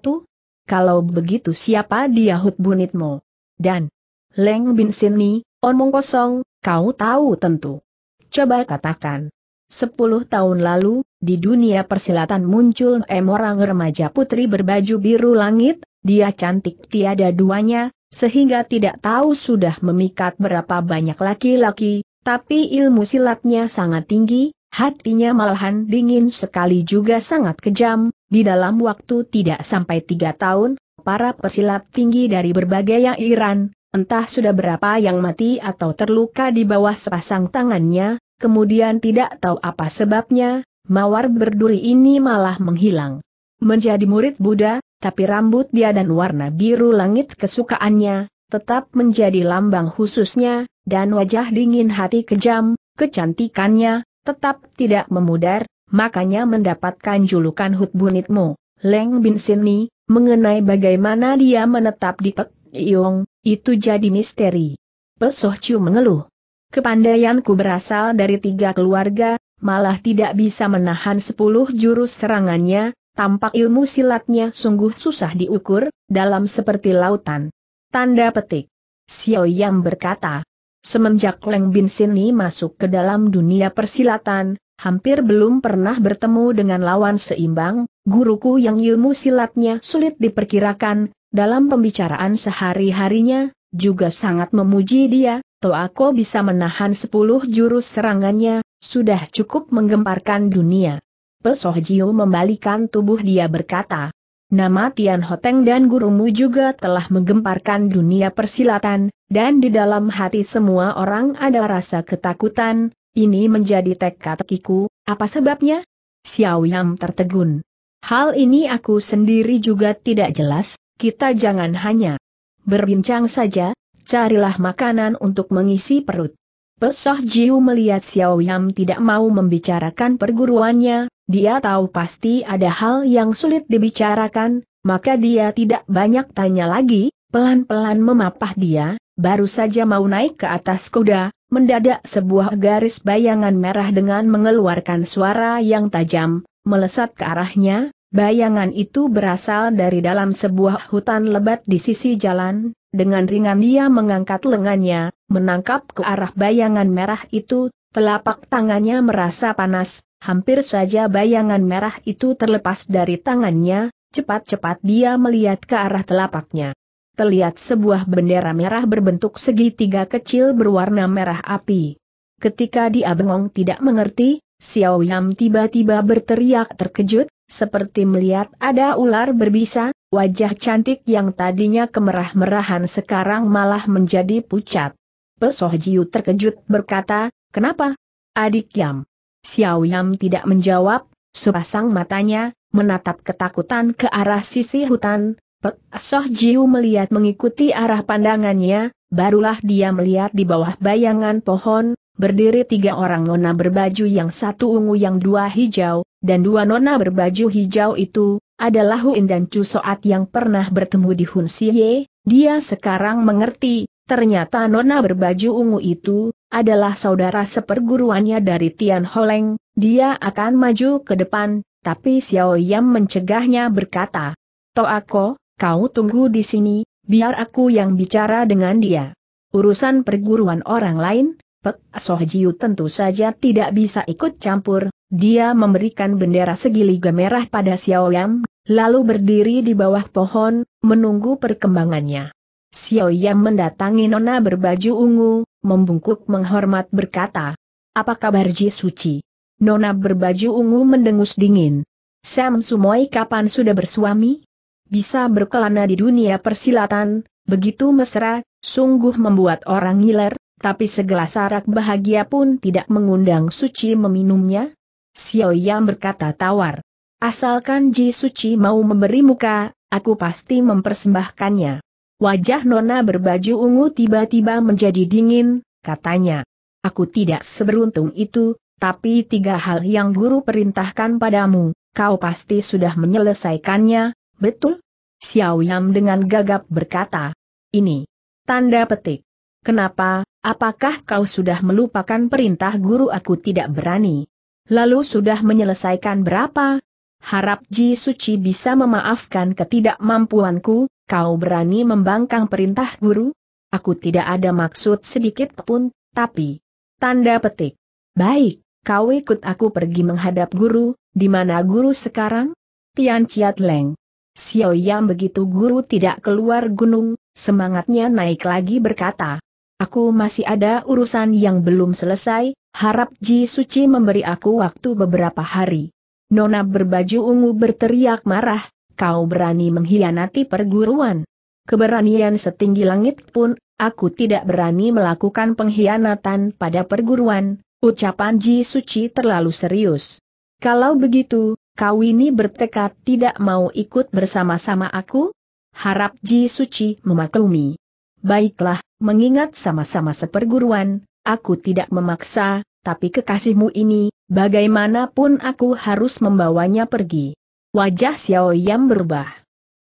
Kalau begitu siapa dia Hut Bunitmo? Dan Leng Bin Sini, omong kosong, kau tahu tentu. Coba katakan. Sepuluh tahun lalu, di dunia persilatan muncul emorang remaja putri berbaju biru langit, dia cantik tiada duanya, sehingga tidak tahu sudah memikat berapa banyak laki-laki, tapi ilmu silatnya sangat tinggi, Hatinya malahan dingin sekali juga sangat kejam, di dalam waktu tidak sampai tiga tahun, para pesilat tinggi dari berbagai yang Iran, entah sudah berapa yang mati atau terluka di bawah sepasang tangannya, kemudian tidak tahu apa sebabnya, mawar berduri ini malah menghilang. Menjadi murid Buddha, tapi rambut dia dan warna biru langit kesukaannya, tetap menjadi lambang khususnya, dan wajah dingin hati kejam, kecantikannya, tetap tidak memudar, makanya mendapatkan julukan Hutbunitmu. Leng Bin Sini, mengenai bagaimana dia menetap di Pek Yong, itu jadi misteri. Pesoh Chu mengeluh. Kepandaianku berasal dari tiga keluarga, malah tidak bisa menahan sepuluh jurus serangannya, tampak ilmu silatnya sungguh susah diukur, dalam seperti lautan. Tanda petik. Xiao Yang berkata, Semenjak Leng Bin Sini masuk ke dalam dunia persilatan, hampir belum pernah bertemu dengan lawan seimbang, guruku yang ilmu silatnya sulit diperkirakan, dalam pembicaraan sehari-harinya, juga sangat memuji dia, aku bisa menahan sepuluh jurus serangannya, sudah cukup menggemparkan dunia. Pesoh Jiu membalikan tubuh dia berkata, Nama Tian Hoteng dan gurumu juga telah menggemparkan dunia persilatan, dan di dalam hati semua orang ada rasa ketakutan, ini menjadi tekad kiku, apa sebabnya? Xiao Yang tertegun. Hal ini aku sendiri juga tidak jelas, kita jangan hanya berbincang saja, carilah makanan untuk mengisi perut. Pesoh Jiu melihat Xiao Yang tidak mau membicarakan perguruannya, dia tahu pasti ada hal yang sulit dibicarakan, maka dia tidak banyak tanya lagi, pelan-pelan memapah dia, baru saja mau naik ke atas kuda, mendadak sebuah garis bayangan merah dengan mengeluarkan suara yang tajam, melesat ke arahnya, bayangan itu berasal dari dalam sebuah hutan lebat di sisi jalan, dengan ringan dia mengangkat lengannya, menangkap ke arah bayangan merah itu, telapak tangannya merasa panas, Hampir saja bayangan merah itu terlepas dari tangannya, cepat-cepat dia melihat ke arah telapaknya. Terlihat sebuah bendera merah berbentuk segitiga kecil berwarna merah api. Ketika dia bengong tidak mengerti, Xiao Yam tiba-tiba berteriak terkejut, seperti melihat ada ular berbisa, wajah cantik yang tadinya kemerah-merahan sekarang malah menjadi pucat. Pesoh Jiu terkejut berkata, kenapa? Adik Yam. Xiao Yam tidak menjawab, sepasang matanya, menatap ketakutan ke arah sisi hutan, Pek Soh Jiu melihat mengikuti arah pandangannya, barulah dia melihat di bawah bayangan pohon, berdiri tiga orang nona berbaju yang satu ungu yang dua hijau, dan dua nona berbaju hijau itu, adalah Huin dan Chu Soat yang pernah bertemu di Hun Siye, dia sekarang mengerti, ternyata nona berbaju ungu itu, adalah saudara seperguruannya dari Tian Holeng, dia akan maju ke depan, tapi Xiao Yam mencegahnya berkata, aku, kau tunggu di sini, biar aku yang bicara dengan dia. Urusan perguruan orang lain, Pek Sohjiu tentu saja tidak bisa ikut campur, dia memberikan bendera segi liga merah pada Xiao Yam, lalu berdiri di bawah pohon, menunggu perkembangannya. Xiao Yam mendatangi Nona berbaju ungu, membungkuk menghormat berkata, Apa kabar Ji Suci? Nona berbaju ungu mendengus dingin. Sam Sumoi kapan sudah bersuami? Bisa berkelana di dunia persilatan, begitu mesra, sungguh membuat orang ngiler, tapi segelas arak bahagia pun tidak mengundang Suci meminumnya? Xiao Yang berkata tawar. Asalkan Ji Suci mau memberi muka, aku pasti mempersembahkannya. Wajah Nona berbaju ungu tiba-tiba menjadi dingin, katanya. Aku tidak seberuntung itu, tapi tiga hal yang guru perintahkan padamu, kau pasti sudah menyelesaikannya, betul? Xiao Yam dengan gagap berkata. Ini. Tanda petik. Kenapa, apakah kau sudah melupakan perintah guru aku tidak berani? Lalu sudah menyelesaikan berapa? Harap Ji Suci bisa memaafkan ketidakmampuanku, Kau berani membangkang perintah guru? Aku tidak ada maksud sedikit pun, tapi... Tanda petik. Baik, kau ikut aku pergi menghadap guru, di mana guru sekarang? Tian Chiat Leng. Xiao Yang begitu guru tidak keluar gunung, semangatnya naik lagi berkata. Aku masih ada urusan yang belum selesai, harap Ji Suci memberi aku waktu beberapa hari. Nona berbaju ungu berteriak marah, kau berani mengkhianati perguruan. Keberanian setinggi langit pun, aku tidak berani melakukan pengkhianatan pada perguruan, ucapan Ji Suci terlalu serius. Kalau begitu, kau ini bertekad tidak mau ikut bersama-sama aku? Harap Ji Suci memaklumi. Baiklah, mengingat sama-sama seperguruan, aku tidak memaksa, tapi kekasihmu ini, bagaimanapun aku harus membawanya pergi. Wajah Xiao Yam berubah.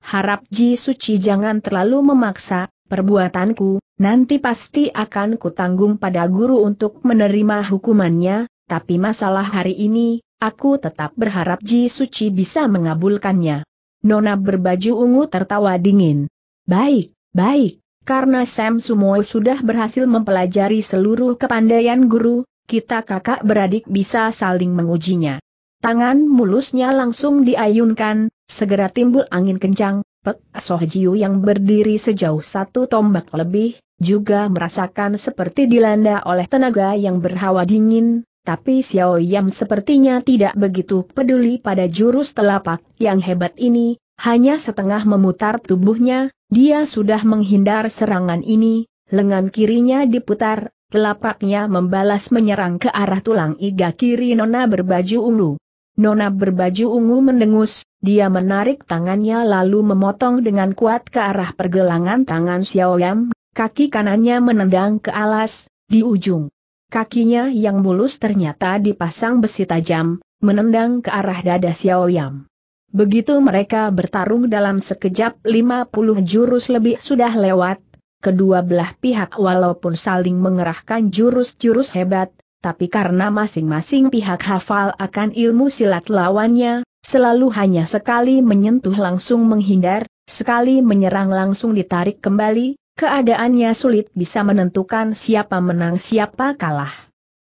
Harap Ji Suci jangan terlalu memaksa, perbuatanku, nanti pasti akan kutanggung pada guru untuk menerima hukumannya, tapi masalah hari ini, aku tetap berharap Ji Suci bisa mengabulkannya. Nona berbaju ungu tertawa dingin. Baik, baik, karena Sam Sumo sudah berhasil mempelajari seluruh kepandaian guru, kita kakak beradik bisa saling mengujinya. Tangan mulusnya langsung diayunkan, segera timbul angin kencang, Pek Soh yang berdiri sejauh satu tombak lebih, juga merasakan seperti dilanda oleh tenaga yang berhawa dingin, tapi Xiao Yam sepertinya tidak begitu peduli pada jurus telapak yang hebat ini, hanya setengah memutar tubuhnya, dia sudah menghindar serangan ini, lengan kirinya diputar, telapaknya membalas menyerang ke arah tulang iga kiri nona berbaju ungu. Nona berbaju ungu mendengus, dia menarik tangannya lalu memotong dengan kuat ke arah pergelangan tangan Xiao Yam, kaki kanannya menendang ke alas, di ujung. Kakinya yang mulus ternyata dipasang besi tajam, menendang ke arah dada Xiao Yam. Begitu mereka bertarung dalam sekejap 50 jurus lebih sudah lewat, kedua belah pihak walaupun saling mengerahkan jurus-jurus hebat, tapi karena masing-masing pihak hafal akan ilmu silat lawannya, selalu hanya sekali menyentuh langsung menghindar, sekali menyerang langsung ditarik kembali, keadaannya sulit bisa menentukan siapa menang siapa kalah.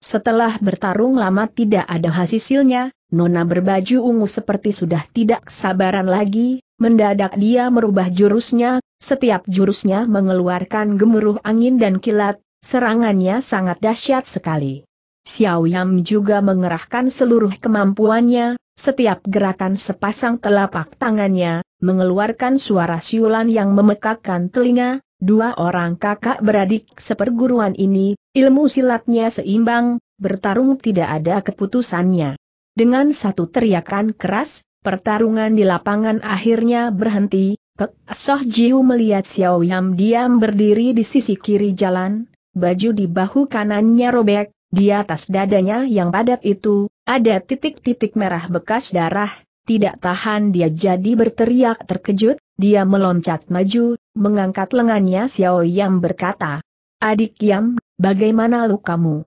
Setelah bertarung lama tidak ada hasilnya, Nona berbaju ungu seperti sudah tidak sabaran lagi, mendadak dia merubah jurusnya, setiap jurusnya mengeluarkan gemuruh angin dan kilat, serangannya sangat dahsyat sekali. Xiao Yam juga mengerahkan seluruh kemampuannya, setiap gerakan sepasang telapak tangannya, mengeluarkan suara siulan yang memekakkan telinga, dua orang kakak beradik seperguruan ini, ilmu silatnya seimbang, bertarung tidak ada keputusannya. Dengan satu teriakan keras, pertarungan di lapangan akhirnya berhenti, Pek Soh Jiu melihat Xiao Yam diam berdiri di sisi kiri jalan, baju di bahu kanannya robek, di atas dadanya yang padat itu, ada titik-titik merah bekas darah, tidak tahan dia jadi berteriak terkejut, dia meloncat maju, mengangkat lengannya Xiao Yang berkata, Adik Yam, bagaimana lukamu?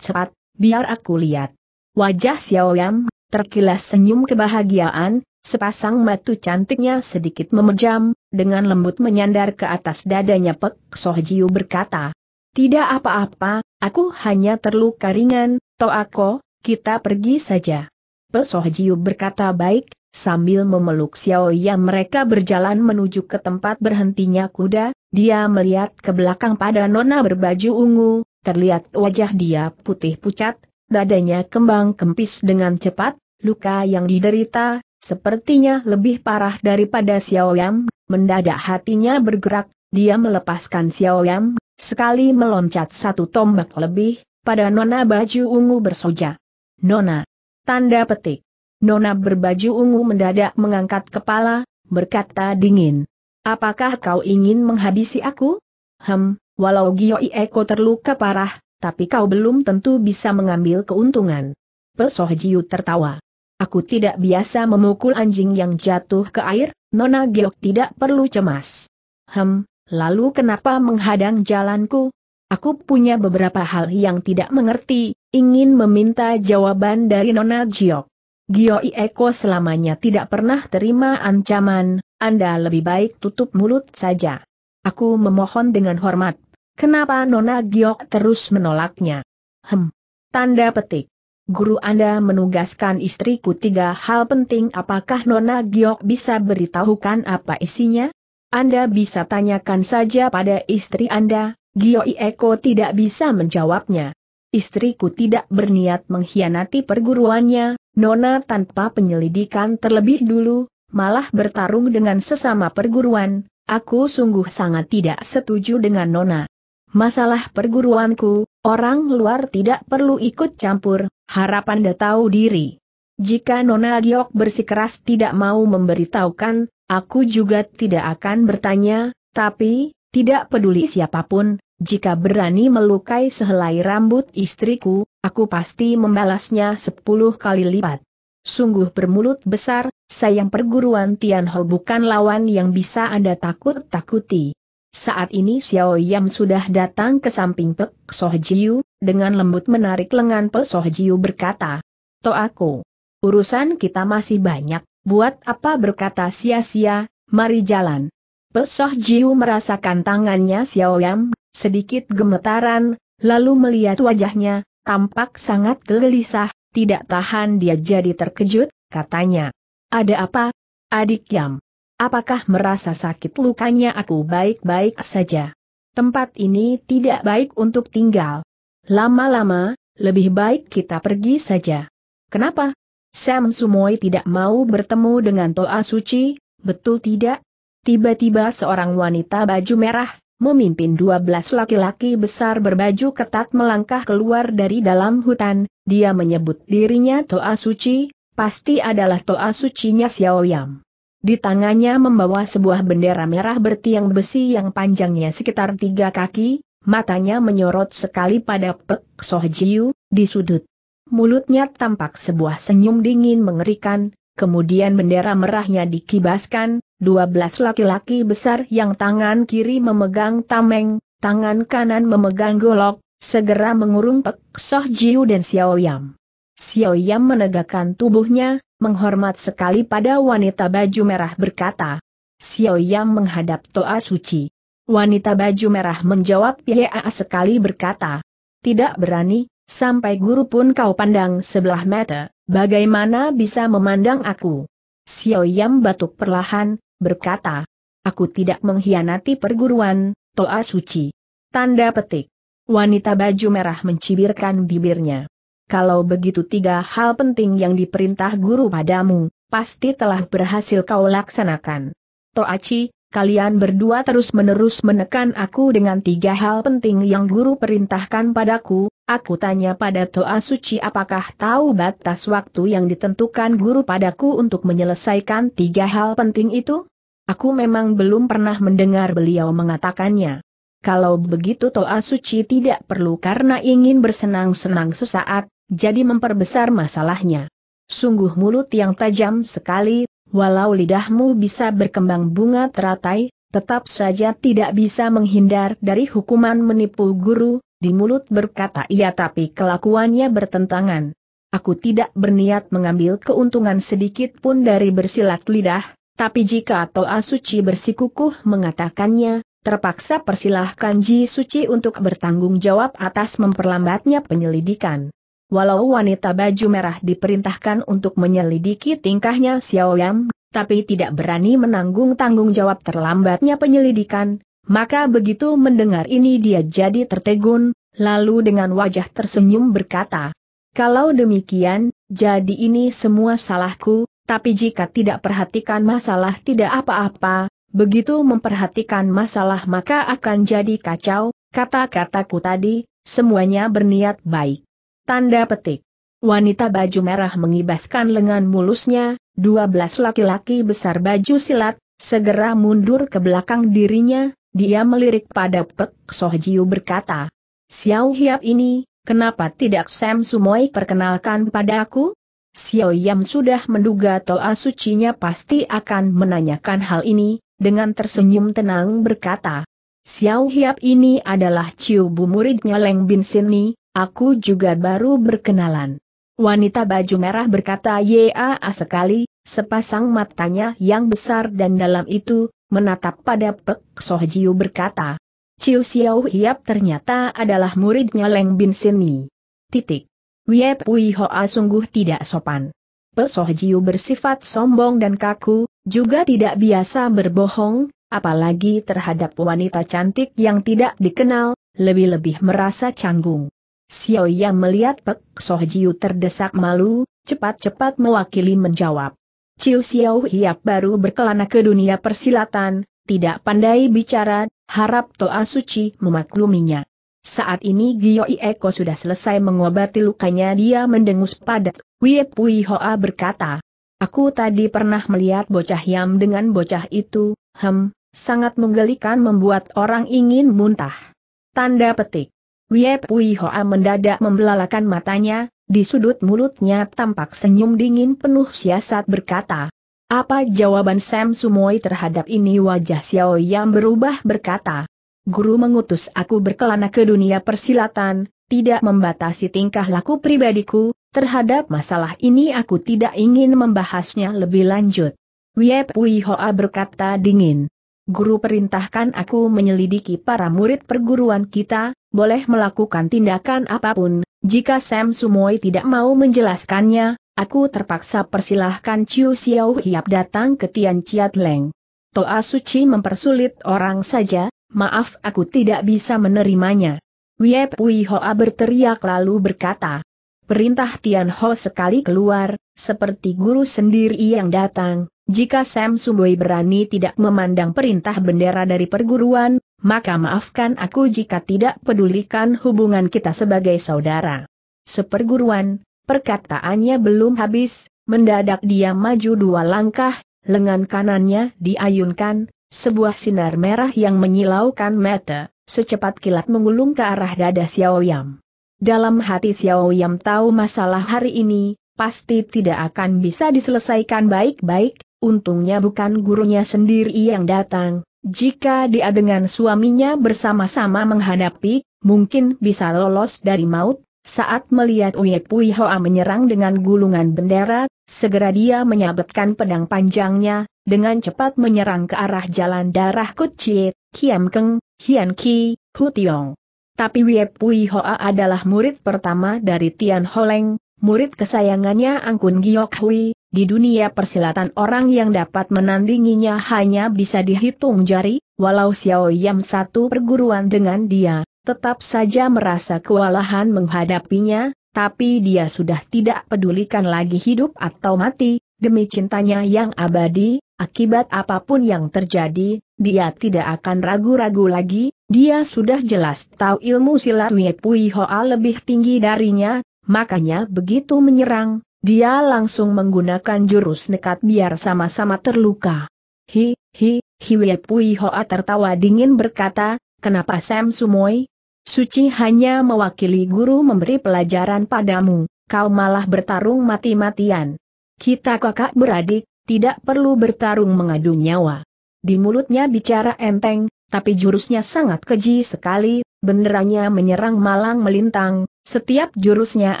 Cepat, biar aku lihat. Wajah Xiao Yang terkilas senyum kebahagiaan, sepasang mata cantiknya sedikit memejam, dengan lembut menyandar ke atas dadanya Pek Soh Jiu berkata, Tidak apa-apa, Aku hanya terluka ringan, Toako, kita pergi saja. Pesoh Jiu berkata baik, sambil memeluk Xiao Ya mereka berjalan menuju ke tempat berhentinya kuda, dia melihat ke belakang pada nona berbaju ungu, terlihat wajah dia putih pucat, dadanya kembang kempis dengan cepat, luka yang diderita, sepertinya lebih parah daripada Xiao Yam, mendadak hatinya bergerak, dia melepaskan Xiao Yam, Sekali meloncat satu tombak lebih, pada nona baju ungu bersoja. Nona. Tanda petik. Nona berbaju ungu mendadak mengangkat kepala, berkata dingin. Apakah kau ingin menghabisi aku? Hem, walau Gio Eko terluka parah, tapi kau belum tentu bisa mengambil keuntungan. Pesoh Jiu tertawa. Aku tidak biasa memukul anjing yang jatuh ke air, Nona Giok tidak perlu cemas. Hem, Lalu kenapa menghadang jalanku? Aku punya beberapa hal yang tidak mengerti, ingin meminta jawaban dari Nona Giok. Gioi Eko selamanya tidak pernah terima ancaman, Anda lebih baik tutup mulut saja. Aku memohon dengan hormat. Kenapa Nona Giok terus menolaknya? Hem. Tanda petik. Guru Anda menugaskan istriku tiga hal penting apakah Nona Giok bisa beritahukan apa isinya? Anda bisa tanyakan saja pada istri Anda, Gio Ieko tidak bisa menjawabnya. Istriku tidak berniat mengkhianati perguruannya, Nona tanpa penyelidikan terlebih dulu, malah bertarung dengan sesama perguruan, aku sungguh sangat tidak setuju dengan Nona. Masalah perguruanku, orang luar tidak perlu ikut campur, harap Anda tahu diri. Jika Nona Giok bersikeras tidak mau memberitahukan, Aku juga tidak akan bertanya, tapi, tidak peduli siapapun, jika berani melukai sehelai rambut istriku, aku pasti membalasnya sepuluh kali lipat. Sungguh bermulut besar, sayang perguruan Tianho bukan lawan yang bisa Anda takut-takuti. Saat ini Xiao Yam sudah datang ke samping Pek Soh Jiu, dengan lembut menarik lengan Pek Soh Jiu berkata, aku, urusan kita masih banyak. Buat apa berkata sia-sia, mari jalan. Pesoh Jiu merasakan tangannya Xiao Yam, sedikit gemetaran, lalu melihat wajahnya, tampak sangat gelisah, tidak tahan dia jadi terkejut, katanya. Ada apa? Adik Yam. Apakah merasa sakit lukanya aku baik-baik saja? Tempat ini tidak baik untuk tinggal. Lama-lama, lebih baik kita pergi saja. Kenapa? Sam Sumoy tidak mau bertemu dengan Toa Suci, betul tidak? Tiba-tiba seorang wanita baju merah, memimpin dua belas laki-laki besar berbaju ketat melangkah keluar dari dalam hutan, dia menyebut dirinya Toa Suci, pasti adalah Toa Sucinya Yam. Di tangannya membawa sebuah bendera merah bertiang besi yang panjangnya sekitar tiga kaki, matanya menyorot sekali pada Pek Soh Jiu, di sudut mulutnya tampak sebuah senyum dingin mengerikan, kemudian bendera merahnya dikibaskan, Dua belas laki-laki besar yang tangan kiri memegang tameng, tangan kanan memegang golok, segera mengurung Pek Soh Jiu dan Xiao Yam. Xiao Yam menegakkan tubuhnya, menghormat sekali pada wanita baju merah berkata. Xiao Yam menghadap Toa Suci. Wanita baju merah menjawab Yaa sekali berkata. Tidak berani, Sampai guru pun kau pandang sebelah mata, bagaimana bisa memandang aku? Xiao Yam batuk perlahan, berkata. Aku tidak mengkhianati perguruan, Toa Suci. Tanda petik. Wanita baju merah mencibirkan bibirnya. Kalau begitu tiga hal penting yang diperintah guru padamu, pasti telah berhasil kau laksanakan. Toa Chi, kalian berdua terus-menerus menekan aku dengan tiga hal penting yang guru perintahkan padaku, Aku tanya pada Toa Suci apakah tahu batas waktu yang ditentukan guru padaku untuk menyelesaikan tiga hal penting itu? Aku memang belum pernah mendengar beliau mengatakannya. Kalau begitu Toa Suci tidak perlu karena ingin bersenang-senang sesaat, jadi memperbesar masalahnya. Sungguh mulut yang tajam sekali, walau lidahmu bisa berkembang bunga teratai, tetap saja tidak bisa menghindar dari hukuman menipu guru, di mulut berkata iya, tapi kelakuannya bertentangan. Aku tidak berniat mengambil keuntungan sedikit pun dari bersilat lidah, tapi jika Toa Suci bersikukuh mengatakannya, terpaksa persilahkan Ji Suci untuk bertanggung jawab atas memperlambatnya penyelidikan. Walau wanita baju merah diperintahkan untuk menyelidiki tingkahnya Xiao Yam, tapi tidak berani menanggung tanggung jawab terlambatnya penyelidikan, maka begitu mendengar ini dia jadi tertegun, lalu dengan wajah tersenyum berkata, Kalau demikian, jadi ini semua salahku, tapi jika tidak perhatikan masalah tidak apa-apa, begitu memperhatikan masalah maka akan jadi kacau, kata-kataku tadi, semuanya berniat baik. Tanda petik. Wanita baju merah mengibaskan lengan mulusnya, dua belas laki-laki besar baju silat, segera mundur ke belakang dirinya, dia melirik pada Pek Soh berkata, Xiao Hiap ini, kenapa tidak Sam Sumoi perkenalkan pada aku? Xiao Yam sudah menduga Toa Sucinya pasti akan menanyakan hal ini, dengan tersenyum tenang berkata, Xiao Hiap ini adalah Ciu Bu muridnya Leng Bin Sini, aku juga baru berkenalan. Wanita baju merah berkata Yaa sekali, sepasang matanya yang besar dan dalam itu, menatap pada Pek Soh berkata. Ciu Xiao Hiap ternyata adalah muridnya Leng Bin Sini. Titik. Wie Pui Hoa sungguh tidak sopan. Pek Soh bersifat sombong dan kaku, juga tidak biasa berbohong, apalagi terhadap wanita cantik yang tidak dikenal, lebih-lebih merasa canggung. Xiao Yang melihat Pek Soh terdesak malu, cepat-cepat mewakili menjawab. Ciu Xiao Hiap baru berkelana ke dunia persilatan, tidak pandai bicara, harap Toa Suci memakluminya. Saat ini Gio Eko sudah selesai mengobati lukanya dia mendengus padat, Wie Pui Hoa berkata. Aku tadi pernah melihat bocah Yam dengan bocah itu, hem, sangat menggelikan membuat orang ingin muntah. Tanda petik. Wie Pui Hoa mendadak membelalakan matanya, di sudut mulutnya tampak senyum dingin penuh siasat berkata. Apa jawaban Sam Sumoi terhadap ini wajah Xiao yang berubah berkata. Guru mengutus aku berkelana ke dunia persilatan, tidak membatasi tingkah laku pribadiku, terhadap masalah ini aku tidak ingin membahasnya lebih lanjut. Wiep Pui Hoa berkata dingin. Guru perintahkan aku menyelidiki para murid perguruan kita, boleh melakukan tindakan apapun, jika Sam Sumoi tidak mau menjelaskannya, aku terpaksa persilahkan Chiu Xiao Hiap datang ke Tian Chiat Leng. Toa Suci mempersulit orang saja, maaf aku tidak bisa menerimanya. Wiep Pui Hoa berteriak lalu berkata, Perintah Tian Ho sekali keluar, seperti guru sendiri yang datang, jika Sam Sumoi berani tidak memandang perintah bendera dari perguruan, maka maafkan aku jika tidak pedulikan hubungan kita sebagai saudara. Seperguruan, perkataannya belum habis, mendadak dia maju dua langkah, lengan kanannya diayunkan, sebuah sinar merah yang menyilaukan mata, secepat kilat mengulung ke arah dada Xiao Yam. Dalam hati Xiao Yam tahu masalah hari ini, pasti tidak akan bisa diselesaikan baik-baik, untungnya bukan gurunya sendiri yang datang, jika dia dengan suaminya bersama-sama menghadapi, mungkin bisa lolos dari maut, saat melihat Uye Pui Hoa menyerang dengan gulungan bendera, segera dia menyabetkan pedang panjangnya, dengan cepat menyerang ke arah jalan darah Kuchie, Kiam Keng, Hian Ki, Hu Tiong. Tapi Uye Pui Hoa adalah murid pertama dari Tian Holeng, murid kesayangannya Angkun Giok Hui, di dunia persilatan orang yang dapat menandinginya hanya bisa dihitung jari, walau Xiao Yam satu perguruan dengan dia, tetap saja merasa kewalahan menghadapinya, tapi dia sudah tidak pedulikan lagi hidup atau mati, demi cintanya yang abadi, akibat apapun yang terjadi, dia tidak akan ragu-ragu lagi, dia sudah jelas tahu ilmu silat Wei Pui Hoa lebih tinggi darinya, makanya begitu menyerang, dia langsung menggunakan jurus nekat biar sama-sama terluka. Hi, hi, Hiwe Pui Hoa tertawa dingin berkata, kenapa Sam Sumoy? Suci hanya mewakili guru memberi pelajaran padamu, kau malah bertarung mati-matian. Kita kakak beradik, tidak perlu bertarung mengadu nyawa. Di mulutnya bicara enteng, tapi jurusnya sangat keji sekali, benerannya menyerang malang melintang, setiap jurusnya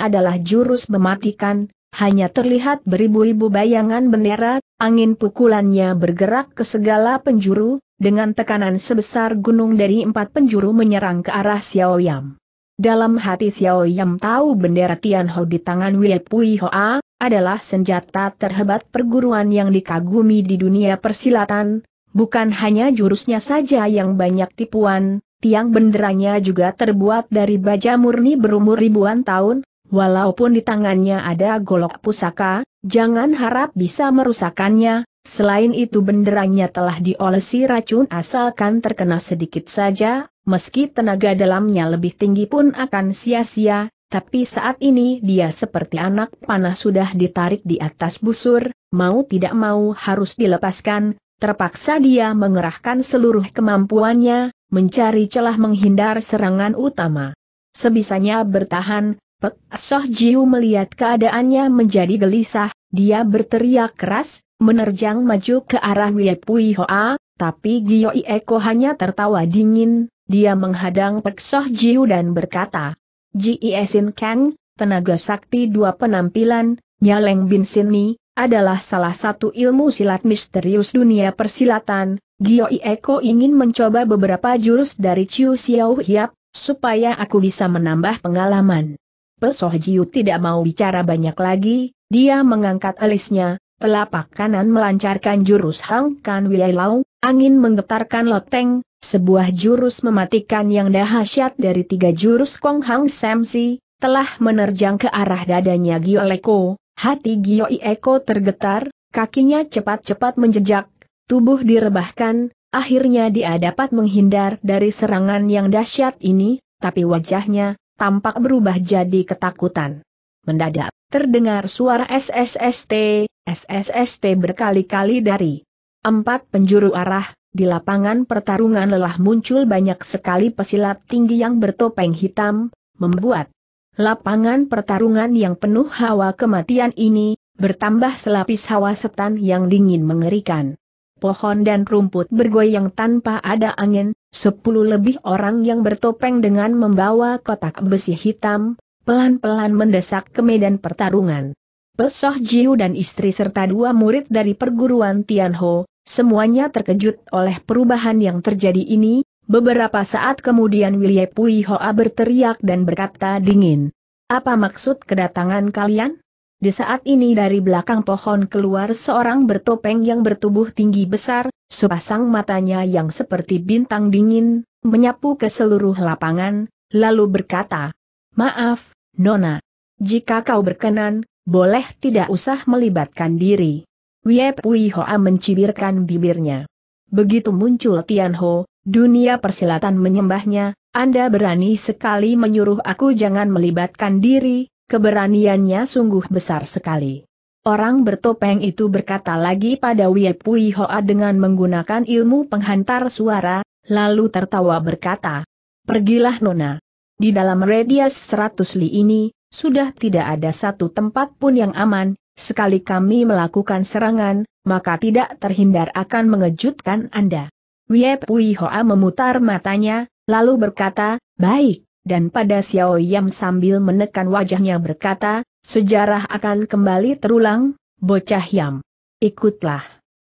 adalah jurus mematikan, hanya terlihat beribu-ribu bayangan bendera, angin pukulannya bergerak ke segala penjuru, dengan tekanan sebesar gunung dari empat penjuru menyerang ke arah Xiao Yan. Dalam hati Xiao Yan tahu bendera Tianho di tangan Wei Pui Hoa, adalah senjata terhebat perguruan yang dikagumi di dunia persilatan, bukan hanya jurusnya saja yang banyak tipuan, tiang benderanya juga terbuat dari baja murni berumur ribuan tahun, Walaupun di tangannya ada golok pusaka, jangan harap bisa merusakannya, selain itu benderanya telah diolesi racun asalkan terkena sedikit saja, meski tenaga dalamnya lebih tinggi pun akan sia-sia, tapi saat ini dia seperti anak panah sudah ditarik di atas busur, mau tidak mau harus dilepaskan, terpaksa dia mengerahkan seluruh kemampuannya, mencari celah menghindar serangan utama. Sebisanya bertahan, Pek Soh Jiu melihat keadaannya menjadi gelisah, dia berteriak keras, menerjang maju ke arah Wei Pui Hoa, tapi Gio Ieko hanya tertawa dingin, dia menghadang Pek Soh Jiu dan berkata, Ji Sin Kang, tenaga sakti dua penampilan, Nyaleng Bin Ni, adalah salah satu ilmu silat misterius dunia persilatan, Gio Ieko ingin mencoba beberapa jurus dari Chiu Xiao Hiap, supaya aku bisa menambah pengalaman. Pesoh Jiu tidak mau bicara banyak lagi, dia mengangkat alisnya, telapak kanan melancarkan jurus Hang Kan Wei Lau, angin menggetarkan loteng, sebuah jurus mematikan yang dahsyat dari tiga jurus Kong Hang Samsi, telah menerjang ke arah dadanya Gio Leko, hati Gio Eko tergetar, kakinya cepat-cepat menjejak, tubuh direbahkan, akhirnya dia dapat menghindar dari serangan yang dahsyat ini, tapi wajahnya, tampak berubah jadi ketakutan. Mendadak, terdengar suara SSST, SSST berkali-kali dari empat penjuru arah, di lapangan pertarungan lelah muncul banyak sekali pesilat tinggi yang bertopeng hitam, membuat lapangan pertarungan yang penuh hawa kematian ini, bertambah selapis hawa setan yang dingin mengerikan pohon dan rumput bergoyang tanpa ada angin, sepuluh lebih orang yang bertopeng dengan membawa kotak besi hitam, pelan-pelan mendesak ke medan pertarungan. Pesoh Jiu dan istri serta dua murid dari perguruan Tianho, semuanya terkejut oleh perubahan yang terjadi ini, beberapa saat kemudian Wilye Pui Hoa berteriak dan berkata dingin. Apa maksud kedatangan kalian? Di saat ini dari belakang pohon keluar seorang bertopeng yang bertubuh tinggi besar, sepasang matanya yang seperti bintang dingin, menyapu ke seluruh lapangan, lalu berkata, Maaf, Nona. Jika kau berkenan, boleh tidak usah melibatkan diri. Wiep Wihoa Hoa mencibirkan bibirnya. Begitu muncul Tian Ho, dunia persilatan menyembahnya, Anda berani sekali menyuruh aku jangan melibatkan diri, Keberaniannya sungguh besar sekali. Orang bertopeng itu berkata lagi pada Wei Pui Hoa dengan menggunakan ilmu penghantar suara, lalu tertawa berkata, Pergilah Nona. Di dalam radius 100 li ini, sudah tidak ada satu tempat pun yang aman, sekali kami melakukan serangan, maka tidak terhindar akan mengejutkan Anda. Wei Pui Hoa memutar matanya, lalu berkata, Baik, dan pada Xiao Yam sambil menekan wajahnya berkata, sejarah akan kembali terulang, bocah Yam. Ikutlah.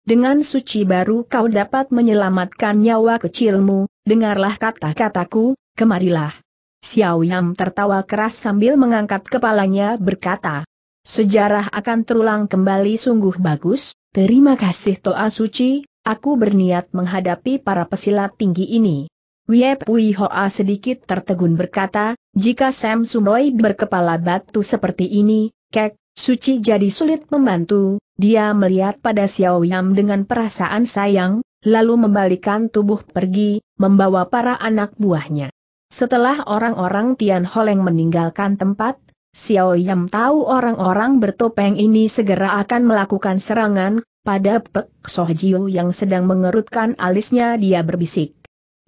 Dengan suci baru kau dapat menyelamatkan nyawa kecilmu, dengarlah kata-kataku, kemarilah. Xiao Yam tertawa keras sambil mengangkat kepalanya berkata, Sejarah akan terulang kembali sungguh bagus, terima kasih Toa Suci, aku berniat menghadapi para pesilat tinggi ini. Wie Pui Hoa sedikit tertegun berkata, jika Sam sumoy berkepala batu seperti ini, kek, suci jadi sulit membantu, dia melihat pada Xiao Yam dengan perasaan sayang, lalu membalikan tubuh pergi, membawa para anak buahnya. Setelah orang-orang Tian Holeng meninggalkan tempat, Xiao Yam tahu orang-orang bertopeng ini segera akan melakukan serangan, pada Pek Soh Jiu yang sedang mengerutkan alisnya dia berbisik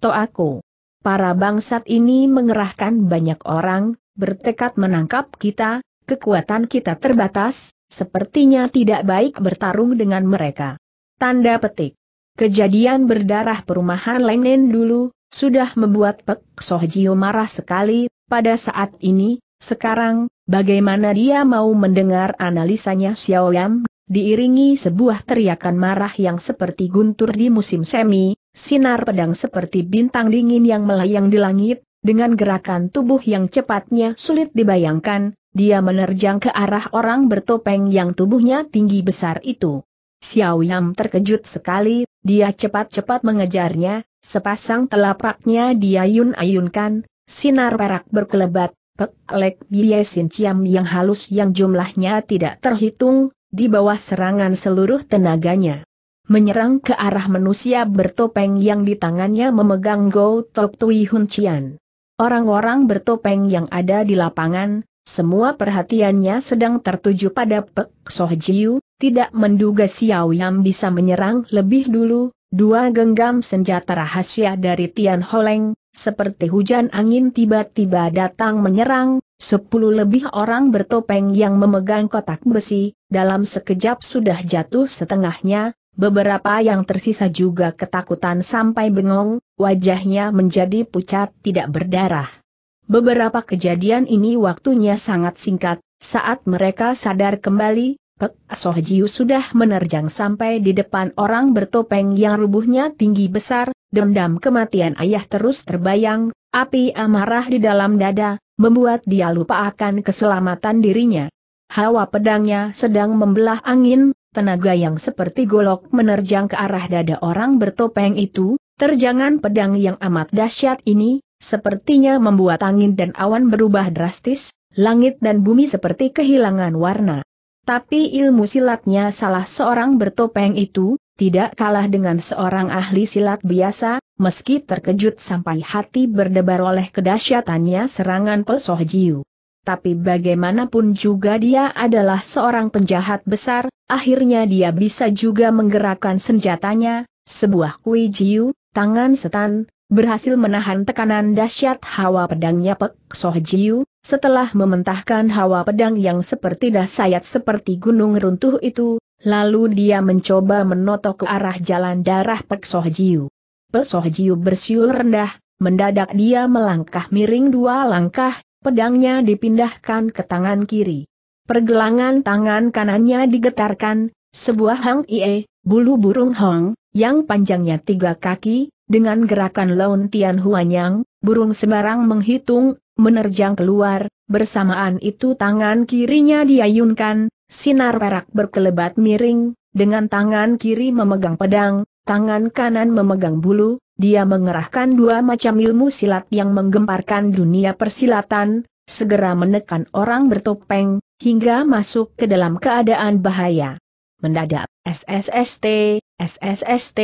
aku. Para bangsat ini mengerahkan banyak orang, bertekad menangkap kita, kekuatan kita terbatas, sepertinya tidak baik bertarung dengan mereka. Tanda petik. Kejadian berdarah perumahan Lengnen dulu, sudah membuat Pek Sohjio marah sekali, pada saat ini, sekarang, bagaimana dia mau mendengar analisanya Xiao Yam, diiringi sebuah teriakan marah yang seperti guntur di musim semi, Sinar pedang seperti bintang dingin yang melayang di langit, dengan gerakan tubuh yang cepatnya sulit dibayangkan, dia menerjang ke arah orang bertopeng yang tubuhnya tinggi besar itu. Xiao Yam terkejut sekali, dia cepat-cepat mengejarnya, sepasang telapaknya diayun ayunkan sinar perak berkelebat, pek lek biesin ciam yang halus yang jumlahnya tidak terhitung, di bawah serangan seluruh tenaganya menyerang ke arah manusia bertopeng yang di tangannya memegang Go Tok Tui Hun Chian. Orang-orang bertopeng yang ada di lapangan, semua perhatiannya sedang tertuju pada Pek Soh Jiu, tidak menduga Xiao Yam bisa menyerang lebih dulu, dua genggam senjata rahasia dari Tian Holeng, seperti hujan angin tiba-tiba datang menyerang, sepuluh lebih orang bertopeng yang memegang kotak besi, dalam sekejap sudah jatuh setengahnya, Beberapa yang tersisa juga ketakutan sampai bengong, wajahnya menjadi pucat tidak berdarah. Beberapa kejadian ini waktunya sangat singkat, saat mereka sadar kembali, Pek Sohjiu sudah menerjang sampai di depan orang bertopeng yang rubuhnya tinggi besar, dendam kematian ayah terus terbayang, api amarah di dalam dada, membuat dia lupa akan keselamatan dirinya. Hawa pedangnya sedang membelah angin, tenaga yang seperti golok menerjang ke arah dada orang bertopeng itu, terjangan pedang yang amat dahsyat ini, sepertinya membuat angin dan awan berubah drastis, langit dan bumi seperti kehilangan warna. Tapi ilmu silatnya salah seorang bertopeng itu, tidak kalah dengan seorang ahli silat biasa, meski terkejut sampai hati berdebar oleh kedahsyatannya serangan pesoh jiu tapi bagaimanapun juga dia adalah seorang penjahat besar, akhirnya dia bisa juga menggerakkan senjatanya, sebuah kui jiu, tangan setan, berhasil menahan tekanan dahsyat hawa pedangnya Pek Soh Jiu, setelah mementahkan hawa pedang yang seperti dahsyat seperti gunung runtuh itu, lalu dia mencoba menotok ke arah jalan darah Pek Soh Jiu. Pek Soh Jiu bersiul rendah, mendadak dia melangkah miring dua langkah, pedangnya dipindahkan ke tangan kiri. Pergelangan tangan kanannya digetarkan, sebuah hang ie, bulu burung hong, yang panjangnya tiga kaki, dengan gerakan laun tian huanyang, burung sembarang menghitung, menerjang keluar, bersamaan itu tangan kirinya diayunkan, sinar perak berkelebat miring, dengan tangan kiri memegang pedang, tangan kanan memegang bulu, dia mengerahkan dua macam ilmu silat yang menggemparkan dunia persilatan, segera menekan orang bertopeng, hingga masuk ke dalam keadaan bahaya. Mendadak, SSST, SSST,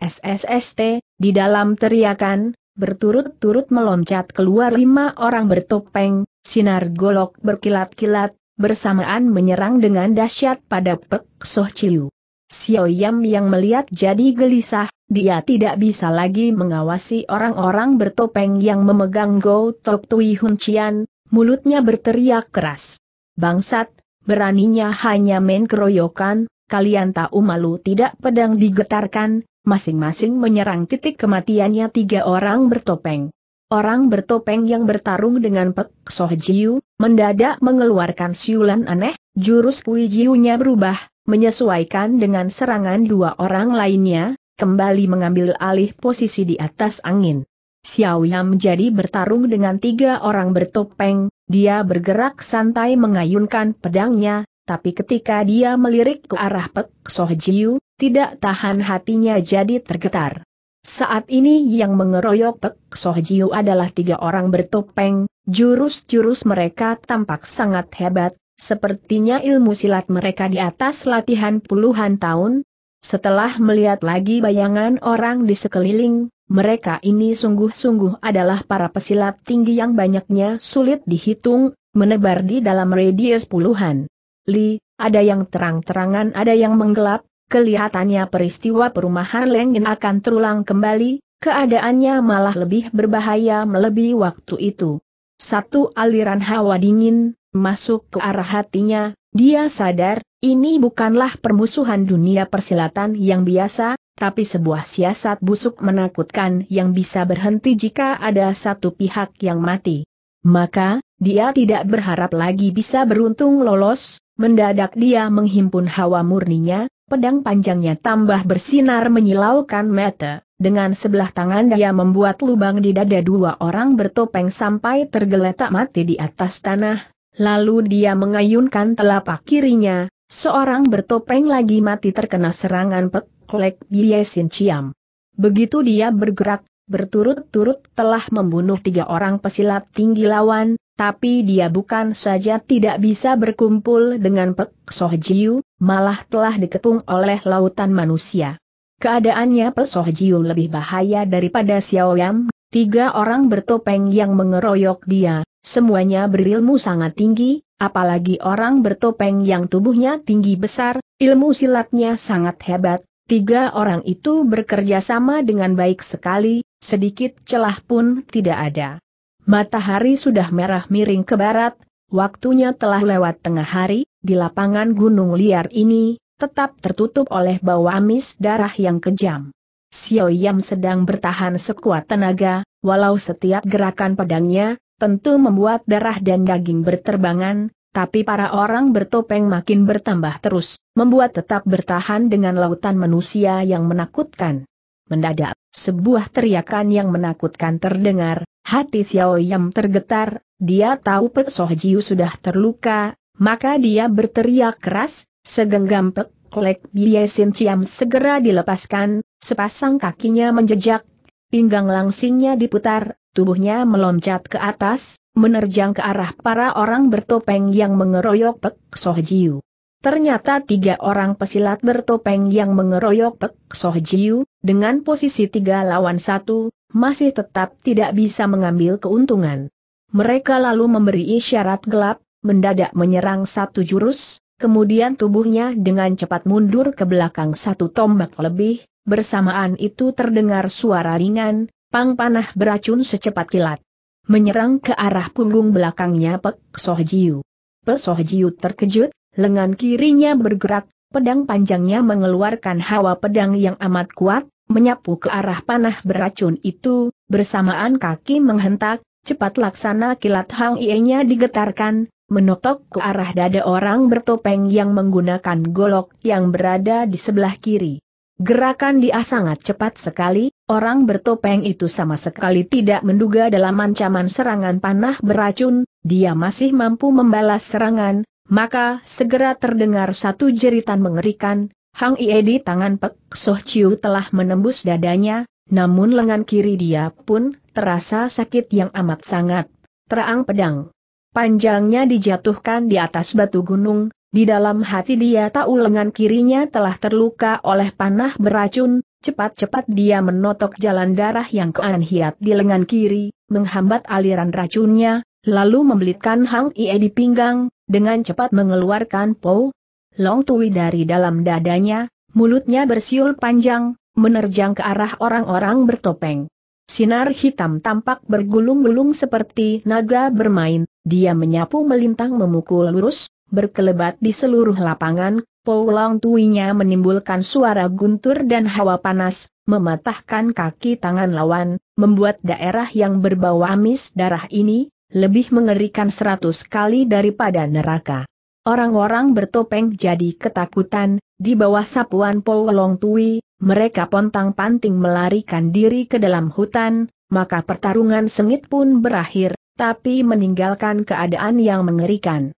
SSST, di dalam teriakan, berturut-turut meloncat keluar lima orang bertopeng, sinar golok berkilat-kilat, bersamaan menyerang dengan dahsyat pada Pek Soh Ciu. Xiao Yam yang melihat jadi gelisah, dia tidak bisa lagi mengawasi orang-orang bertopeng yang memegang Go Tok Tui Hun Chian, mulutnya berteriak keras. Bangsat, beraninya hanya main keroyokan, kalian tahu malu tidak pedang digetarkan, masing-masing menyerang titik kematiannya tiga orang bertopeng. Orang bertopeng yang bertarung dengan Pek Soh Jiu, mendadak mengeluarkan siulan aneh, jurus Kui Jiu-nya berubah, menyesuaikan dengan serangan dua orang lainnya, kembali mengambil alih posisi di atas angin. Xiao Yam menjadi bertarung dengan tiga orang bertopeng, dia bergerak santai mengayunkan pedangnya, tapi ketika dia melirik ke arah Pek Soh Jiu, tidak tahan hatinya jadi tergetar. Saat ini yang mengeroyok Pek Soh Jiu adalah tiga orang bertopeng, jurus-jurus mereka tampak sangat hebat, sepertinya ilmu silat mereka di atas latihan puluhan tahun, setelah melihat lagi bayangan orang di sekeliling, mereka ini sungguh-sungguh adalah para pesilat tinggi yang banyaknya sulit dihitung, menebar di dalam radius puluhan. Li, ada yang terang-terangan ada yang menggelap, kelihatannya peristiwa perumahan Lengin akan terulang kembali, keadaannya malah lebih berbahaya melebihi waktu itu. Satu aliran hawa dingin, masuk ke arah hatinya, dia sadar, ini bukanlah permusuhan dunia persilatan yang biasa, tapi sebuah siasat busuk menakutkan yang bisa berhenti jika ada satu pihak yang mati. Maka, dia tidak berharap lagi bisa beruntung lolos, mendadak dia menghimpun hawa murninya, pedang panjangnya tambah bersinar menyilaukan mata, dengan sebelah tangan dia membuat lubang di dada dua orang bertopeng sampai tergeletak mati di atas tanah, Lalu dia mengayunkan telapak kirinya, seorang bertopeng lagi mati terkena serangan peklek Biesin Ciam. Begitu dia bergerak, berturut-turut telah membunuh tiga orang pesilat tinggi lawan, tapi dia bukan saja tidak bisa berkumpul dengan Pek Soh Jiu, malah telah diketung oleh lautan manusia. Keadaannya Pek Soh Jiu lebih bahaya daripada Xiao Yam, tiga orang bertopeng yang mengeroyok dia, Semuanya berilmu sangat tinggi, apalagi orang bertopeng yang tubuhnya tinggi besar, ilmu silatnya sangat hebat. Tiga orang itu bekerja sama dengan baik sekali, sedikit celah pun tidak ada. Matahari sudah merah miring ke barat, waktunya telah lewat tengah hari, di lapangan gunung liar ini, tetap tertutup oleh bau amis darah yang kejam. Xiao Yam sedang bertahan sekuat tenaga, walau setiap gerakan pedangnya, tentu membuat darah dan daging berterbangan, tapi para orang bertopeng makin bertambah terus, membuat tetap bertahan dengan lautan manusia yang menakutkan. Mendadak, sebuah teriakan yang menakutkan terdengar, hati Xiao Yam tergetar, dia tahu Pek Soh Jiu sudah terluka, maka dia berteriak keras, segenggam Pek Klek Sin Ciam segera dilepaskan, sepasang kakinya menjejak, pinggang langsingnya diputar, tubuhnya meloncat ke atas, menerjang ke arah para orang bertopeng yang mengeroyok Pek Sohjiu. Ternyata tiga orang pesilat bertopeng yang mengeroyok Pek Sohjiu, dengan posisi tiga lawan satu, masih tetap tidak bisa mengambil keuntungan. Mereka lalu memberi isyarat gelap, mendadak menyerang satu jurus, kemudian tubuhnya dengan cepat mundur ke belakang satu tombak lebih, bersamaan itu terdengar suara ringan, pang panah beracun secepat kilat. Menyerang ke arah punggung belakangnya Pek Soh Jiu. Pek Soh Jiu terkejut, lengan kirinya bergerak, pedang panjangnya mengeluarkan hawa pedang yang amat kuat, menyapu ke arah panah beracun itu, bersamaan kaki menghentak, cepat laksana kilat Hang Ienya digetarkan, menotok ke arah dada orang bertopeng yang menggunakan golok yang berada di sebelah kiri. Gerakan dia sangat cepat sekali, Orang bertopeng itu sama sekali tidak menduga dalam ancaman serangan panah beracun, dia masih mampu membalas serangan, maka segera terdengar satu jeritan mengerikan, Hang Ie di tangan Pek Soh Chiu telah menembus dadanya, namun lengan kiri dia pun terasa sakit yang amat sangat. Terang pedang. Panjangnya dijatuhkan di atas batu gunung, di dalam hati dia tahu lengan kirinya telah terluka oleh panah beracun, Cepat-cepat dia menotok jalan darah yang keanhiat di lengan kiri, menghambat aliran racunnya, lalu membelitkan Hang Ie di pinggang, dengan cepat mengeluarkan Po Long Tui dari dalam dadanya, mulutnya bersiul panjang, menerjang ke arah orang-orang bertopeng. Sinar hitam tampak bergulung-gulung seperti naga bermain, dia menyapu melintang memukul lurus, berkelebat di seluruh lapangan, Poulang tuinya menimbulkan suara guntur dan hawa panas, mematahkan kaki tangan lawan, membuat daerah yang berbau amis darah ini, lebih mengerikan seratus kali daripada neraka. Orang-orang bertopeng jadi ketakutan, di bawah sapuan Poulang Tui, mereka pontang-panting melarikan diri ke dalam hutan, maka pertarungan sengit pun berakhir, tapi meninggalkan keadaan yang mengerikan.